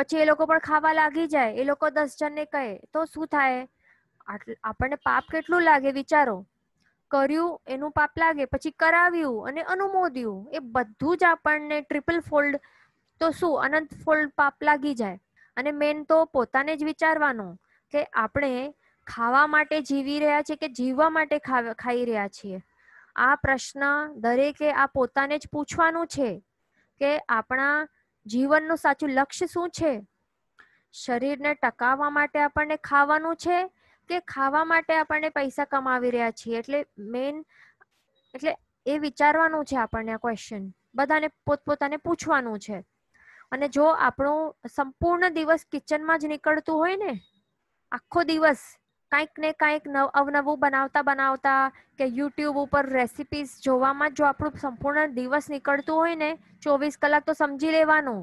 પછી એ લોકો પણ ખાવા લાગી જાય એ લોકો દસ જણને કહે તો શું થાય આપણને પાપ કેટલું લાગે વિચારો કર્યું એનું પાપ લાગે પછી કરાવ્યું અને અનુમોદ્યું એ બધું જ આપણને ટ્રિપલ ફોલ્ડ તો શું અનંત ફોલ્ડ પાપ લાગી જાય અને મેન તો પોતાને જ વિચારવાનું કે આપણે ખાવા માટે જીવી રહ્યા છીએ કે જીવવા માટે ખાઈ રહ્યા છીએ આ પ્રશ્ન દરેકે આ પોતાને જ પૂછવાનું છે કે આપણા જીવનનું સાચું લક્ષ્ય શું છે શરીરને ટકાવવા માટે આપણને ખાવાનું છે કે ખાવા માટે આપણને પૈસા કમાવી રહ્યા છીએ એટલે મેઈન એટલે એ વિચારવાનું છે આપણને આ ક્વેશ્ચન બધાને પોતપોતાને પૂછવાનું છે અને જો આપણો સંપૂર્ણ દિવસ કિચનમાં જ નીકળતું હોય ને આખો દિવસ કાંઈક ને કાંઈક અવનવું બનાવતા બનાવતા કે યુટ્યુબ ઉપર રેસિપીસ જોવામાં જો આપણું સંપૂર્ણ દિવસ નીકળતું હોય ને ચોવીસ કલાક તો સમજી લેવાનું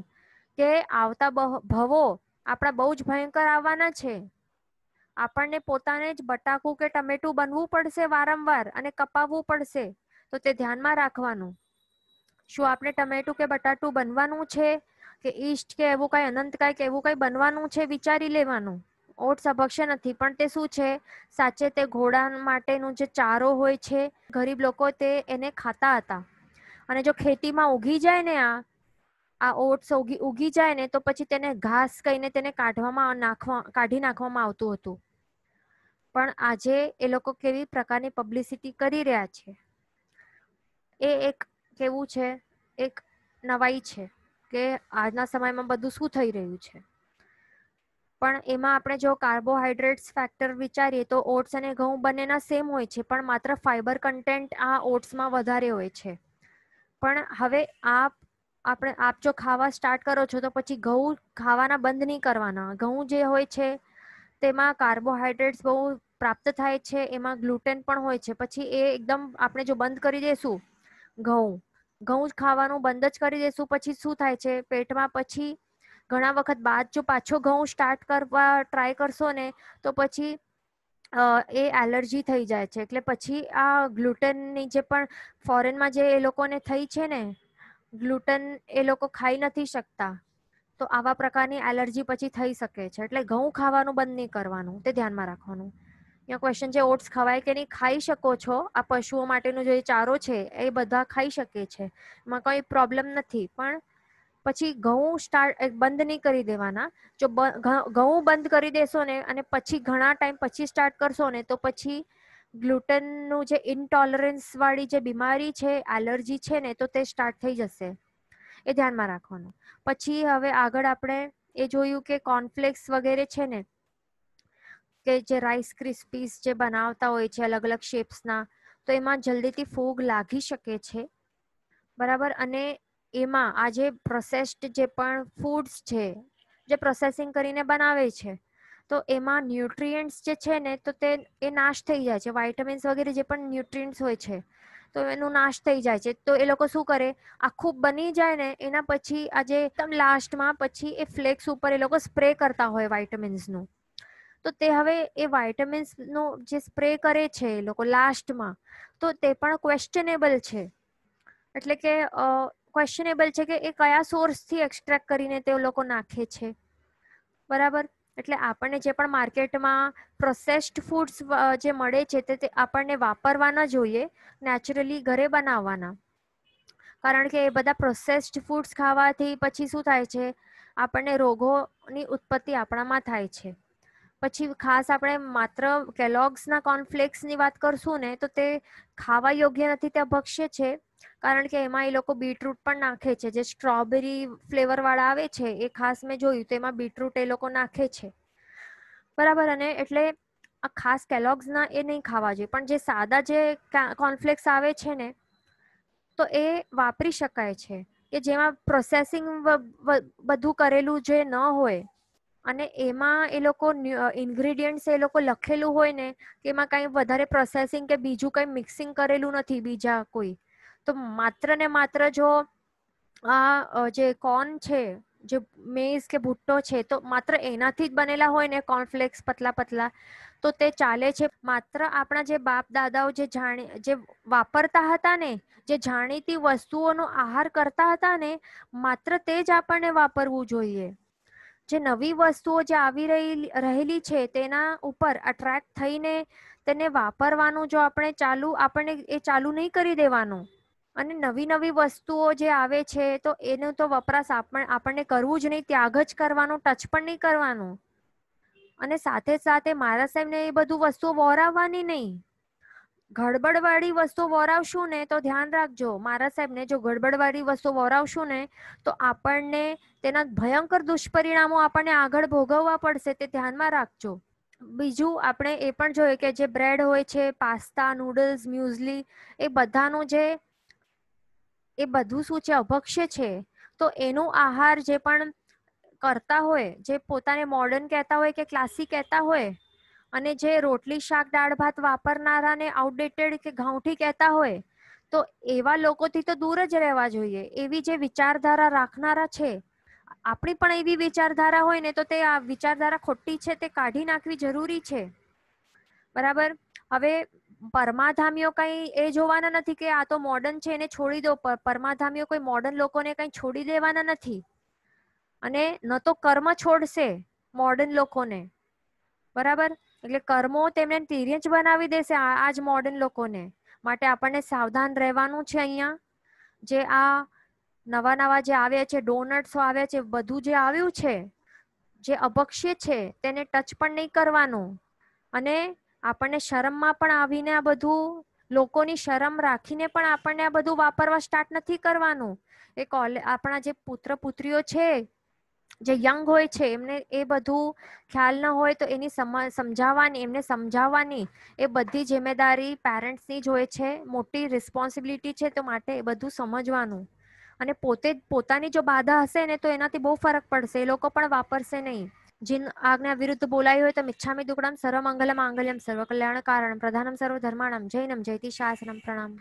કે આવતા ભવો આપણા બહુ જ ભયંકર આવવાના છે આપણને પોતાને જ બટાકું કે ટમેટું બનવું પડશે વારંવાર અને કપાવવું પડશે તો તે ધ્યાનમાં રાખવાનું શું આપણે ટમેટું કે બટાટું બનવાનું છે કે ઈષ્ટ કે એવું કાંઈ અનંતકાય કે એવું કાંઈ બનવાનું છે વિચારી લેવાનું ઓટ અભક્ષ્ય નથી પણ તે શું છે સાચે તે ઘોડા માટેનું જે ચારો હોય છે ગરીબ લોકો તે એને ખાતા હતા અને જો ખેતીમાં ઉગી જાય ને આ આ ઓટ્સ ઉગી ઉગી જાય ને તો પછી તેને ઘાસ કહીને તેને કાઢવામાં નાખવા કાઢી નાખવામાં આવતું હતું પણ આજે એ લોકો કેવી પ્રકારની પબ્લિસિટી કરી રહ્યા છે એ એક કેવું છે એક નવાઈ છે કે આજના સમયમાં બધું શું થઈ રહ્યું છે પણ એમાં આપણે જો કાર્બોહાઈડ્રેટ્સ ફેક્ટર વિચારીએ તો ઓટ્સ અને ઘઉં બંનેના સેમ હોય છે પણ માત્ર ફાઈબર કન્ટેન્ટ આ ઓટ્સમાં વધારે હોય છે પણ હવે આપ આપણે આપ જો ખાવા સ્ટાર્ટ કરો છો તો પછી ઘઉં ખાવાના બંધ નહીં કરવાના ઘઉં જે હોય છે તેમાં કાર્બોહાઈડ્રેટ્સ બહુ પ્રાપ્ત થાય છે એમાં ગ્લુટેન પણ હોય છે પછી એ એકદમ આપણે જો બંધ કરી દઈશું ઘઉં ઘઉં જ ખાવાનું બંધ જ કરી દઈશું પછી શું થાય છે પેટમાં પછી ઘણા વખત બાદ જો પાછો ઘઉં સ્ટાર્ટ કરવા ટ્રાય કરશો ને તો પછી એ એલર્જી થઈ જાય છે એટલે પછી આ ગ્લુટનની જે પણ ફોરેનમાં જે એ લોકોને થઈ છે ને ગ્લુટન એ લોકો ખાઈ નથી શકતા તો આવા પ્રકારની એલર્જી પછી થઈ શકે છે એટલે ઘઉં ખાવાનું બંધ નહીં કરવાનું તે ધ્યાનમાં રાખવાનું અહીંયા ક્વેશ્ચન છે ઓટ્સ ખવાય કે નહીં ખાઈ શકો છો આ પશુઓ માટેનો જે ચારો છે એ બધા ખાઈ શકે છે એમાં કોઈ પ્રોબ્લેમ નથી પણ પછી ઘઉં સ્ટાર્ટ બંધ નહીં કરી દેવાના જો ઘઉં બંધ કરી દેશો ને અને પછી ઘણા ટાઈમ પછી સ્ટાર્ટ કરશો ને તો પછી ગ્લુટનનું જે ઇન્ટોલરન્સ વાળી જે બીમારી છે એલર્જી છે ને તો તે સ્ટાર્ટ થઈ જશે એ ધ્યાનમાં રાખવાનું પછી હવે આગળ આપણે એ જોયું કે કોર્નફ્લેક્સ વગેરે છે ને કે જે રાઈસ ક્રિસ્પીસ જે બનાવતા હોય છે અલગ અલગ શેપ્સના તો એમાં જલ્દીથી ફોગ લાગી શકે છે બરાબર અને એમાં આ જે પ્રોસેસ્ડ જે પણ ફૂડ્સ છે જે પ્રોસેસિંગ કરીને બનાવે છે તો એમાં ન્યુટ્રિયન્ટ્સ જે છે ને તો તે એ નાશ થઈ જાય છે વાઇટામિન્સ વગેરે જે પણ ન્યુટ્રિયન્ટ્સ હોય છે તો એનું નાશ થઈ જાય છે તો એ લોકો શું કરે આખું બની જાય ને એના પછી આજે એકદમ લાસ્ટમાં પછી એ ફ્લેક્સ ઉપર એ લોકો સ્પ્રે કરતા હોય વાઇટમિન્સનું તો તે હવે એ વાઇટામિન્સનો જે સ્પ્રે કરે છે એ લોકો લાસ્ટમાં તો તે પણ ક્વેશ્ચનેબલ છે એટલે કે ક્વેશ્ચનેબલ છે કે એ કયા સોર્સથી એક્સટ્રેક્ટ કરીને તે લોકો નાખે છે બરાબર એટલે આપણને જે પણ માર્કેટમાં પ્રોસેસ્ડ ફૂડ્સ જે મળે છે તે આપણને વાપરવાના જોઈએ નેચરલી ઘરે બનાવવાના કારણ કે એ બધા પ્રોસેસ્ડ ફૂડ્સ ખાવાથી પછી શું થાય છે આપણને રોગોની ઉત્પત્તિ આપણામાં થાય છે પછી ખાસ આપણે માત્ર કેલોગ્સના કોર્નફ્લેક્સની વાત કરશું ને તો તે ખાવા યોગ્ય નથી તે અભક્ષ્ય છે કારણ કે એમાં એ લોકો બીટરૂટ પણ નાખે છે જે સ્ટ્રોબેરી ફ્લેવરવાળા આવે છે એ ખાસ મેં જોયું તો એમાં બીટરૂટ એ લોકો નાખે છે બરાબર અને એટલે આ ખાસ કેલોગ્સના એ નહીં ખાવા જોઈએ પણ જે સાદા જે કોર્નફ્લેક્સ આવે છે ને તો એ વાપરી શકાય છે કે જેમાં પ્રોસેસિંગ બધું કરેલું જે ન હોય અને એમાં એ લોકો ઇન્ગ્રીડિયન્ટ્સ એ લોકો લખેલું હોય ને કે એમાં કાંઈ વધારે પ્રોસેસિંગ કે બીજું કંઈ મિક્સિંગ કરેલું નથી બીજા કોઈ તો માત્ર ને માત્ર જો આ જે કોર્ન છે જે મેઝ કે ભુટ્ટો છે તો માત્ર એનાથી જ બનેલા હોય ને કોર્નફ્લેક્સ પતલા પતલા તો તે ચાલે છે માત્ર આપણા જે બાપ દાદાઓ જે જાણી જે વાપરતા હતા ને જે જાણીતી વસ્તુઓનો આહાર કરતા હતા ને માત્ર તે જ આપણને વાપરવું જોઈએ જે નવી વસ્તુઓ જે આવી રહી રહેલી છે તેના ઉપર અટ્રેક્ટ થઈને તેને વાપરવાનું જો આપણે ચાલુ આપણને એ ચાલુ નહીં કરી દેવાનું અને નવી નવી વસ્તુઓ જે આવે છે તો એનો તો વપરાશ આપણ આપણને કરવું જ નહીં ત્યાગ જ કરવાનું ટચ પણ નહીં કરવાનું અને સાથે સાથે મારા સાહેબને એ બધું વસ્તુઓ વોરાવવાની નહીં ગડબડવાળી વસ્તુ વોરાવશું ને તો ધ્યાન રાખજો મારા સાહેબને જો ગડબડવાળી વસ્તુ વોરાવશું ને તો આપણને તેના ભયંકર દુષ્પરિણામો આપણને આગળ ભોગવવા પડશે તે ધ્યાનમાં રાખજો બીજું આપણે એ પણ જોયું કે જે બ્રેડ હોય છે પાસ્તા નૂડલ્સ મ્યુઝલી એ બધાનું જે એ બધું શું છે અભક્ષ્ય છે તો એનો આહાર જે પણ કરતા હોય જે પોતાને મોડર્ન કહેતા હોય કે ક્લાસી કહેતા હોય અને જે રોટલી શાક દાળ ભાત વાપરનારાને આઉટડેટેડ કે ઘાઉઠી કહેતા હોય તો એવા લોકોથી તો દૂર જ રહેવા જોઈએ એવી જે વિચારધારા રાખનારા છે આપણી પણ એવી વિચારધારા હોય ને તો તે આ વિચારધારા ખોટી છે તે કાઢી નાખવી જરૂરી છે બરાબર હવે પરમાધામીઓ કઈ એ જોવાના નથી કે આ તો મોડર્ન છે એને છોડી દો પરમાધામીઓ કોઈ મોડર્ન લોકોને કઈ છોડી દેવાના નથી અને ન તો કર્મ છોડશે મોડર્ન લોકોને બરાબર એટલે કર્મો તેમને તિર્ય બનાવી દેશે આ જ મોડર્ન લોકોને માટે આપણને સાવધાન રહેવાનું છે અહીંયા જે આ નવા નવા જે આવ્યા છે ડોનટ્સો આવ્યા છે બધું જે આવ્યું છે જે અભક્ષ્ય છે તેને ટચ પણ નહીં કરવાનું અને આપણને શરમમાં પણ આવીને આ બધું લોકોની શરમ રાખીને પણ આપણને આ બધું વાપરવા સ્ટાર્ટ નથી કરવાનું એ કોલે આપણા જે પુત્ર પુત્રીઓ છે જે યંગ હોય છે એમને એ બધું ખ્યાલ ન હોય તો એની સમજાવવાની એમને સમજાવવાની એ બધી જિમ્મેદારી પેરેન્ટ્સની જ હોય છે મોટી રિસ્પોન્સિબિલિટી છે તો માટે એ બધું સમજવાનું અને પોતે પોતાની જો બાધા હશે ને તો એનાથી બહુ ફરક પડશે એ લોકો પણ વાપરશે નહીં જીન આજ્ઞા વિરુદ્ધ બોલાય હોય તો મિચ્છામી દુકડમ સર્વમંગલ આંગલ્યમ સર્વ કલ્યાણ કારણ પ્રધાનમ સર્વ ધર્માણમ જૈનમ જયતિ શાસનમ પ્રણામ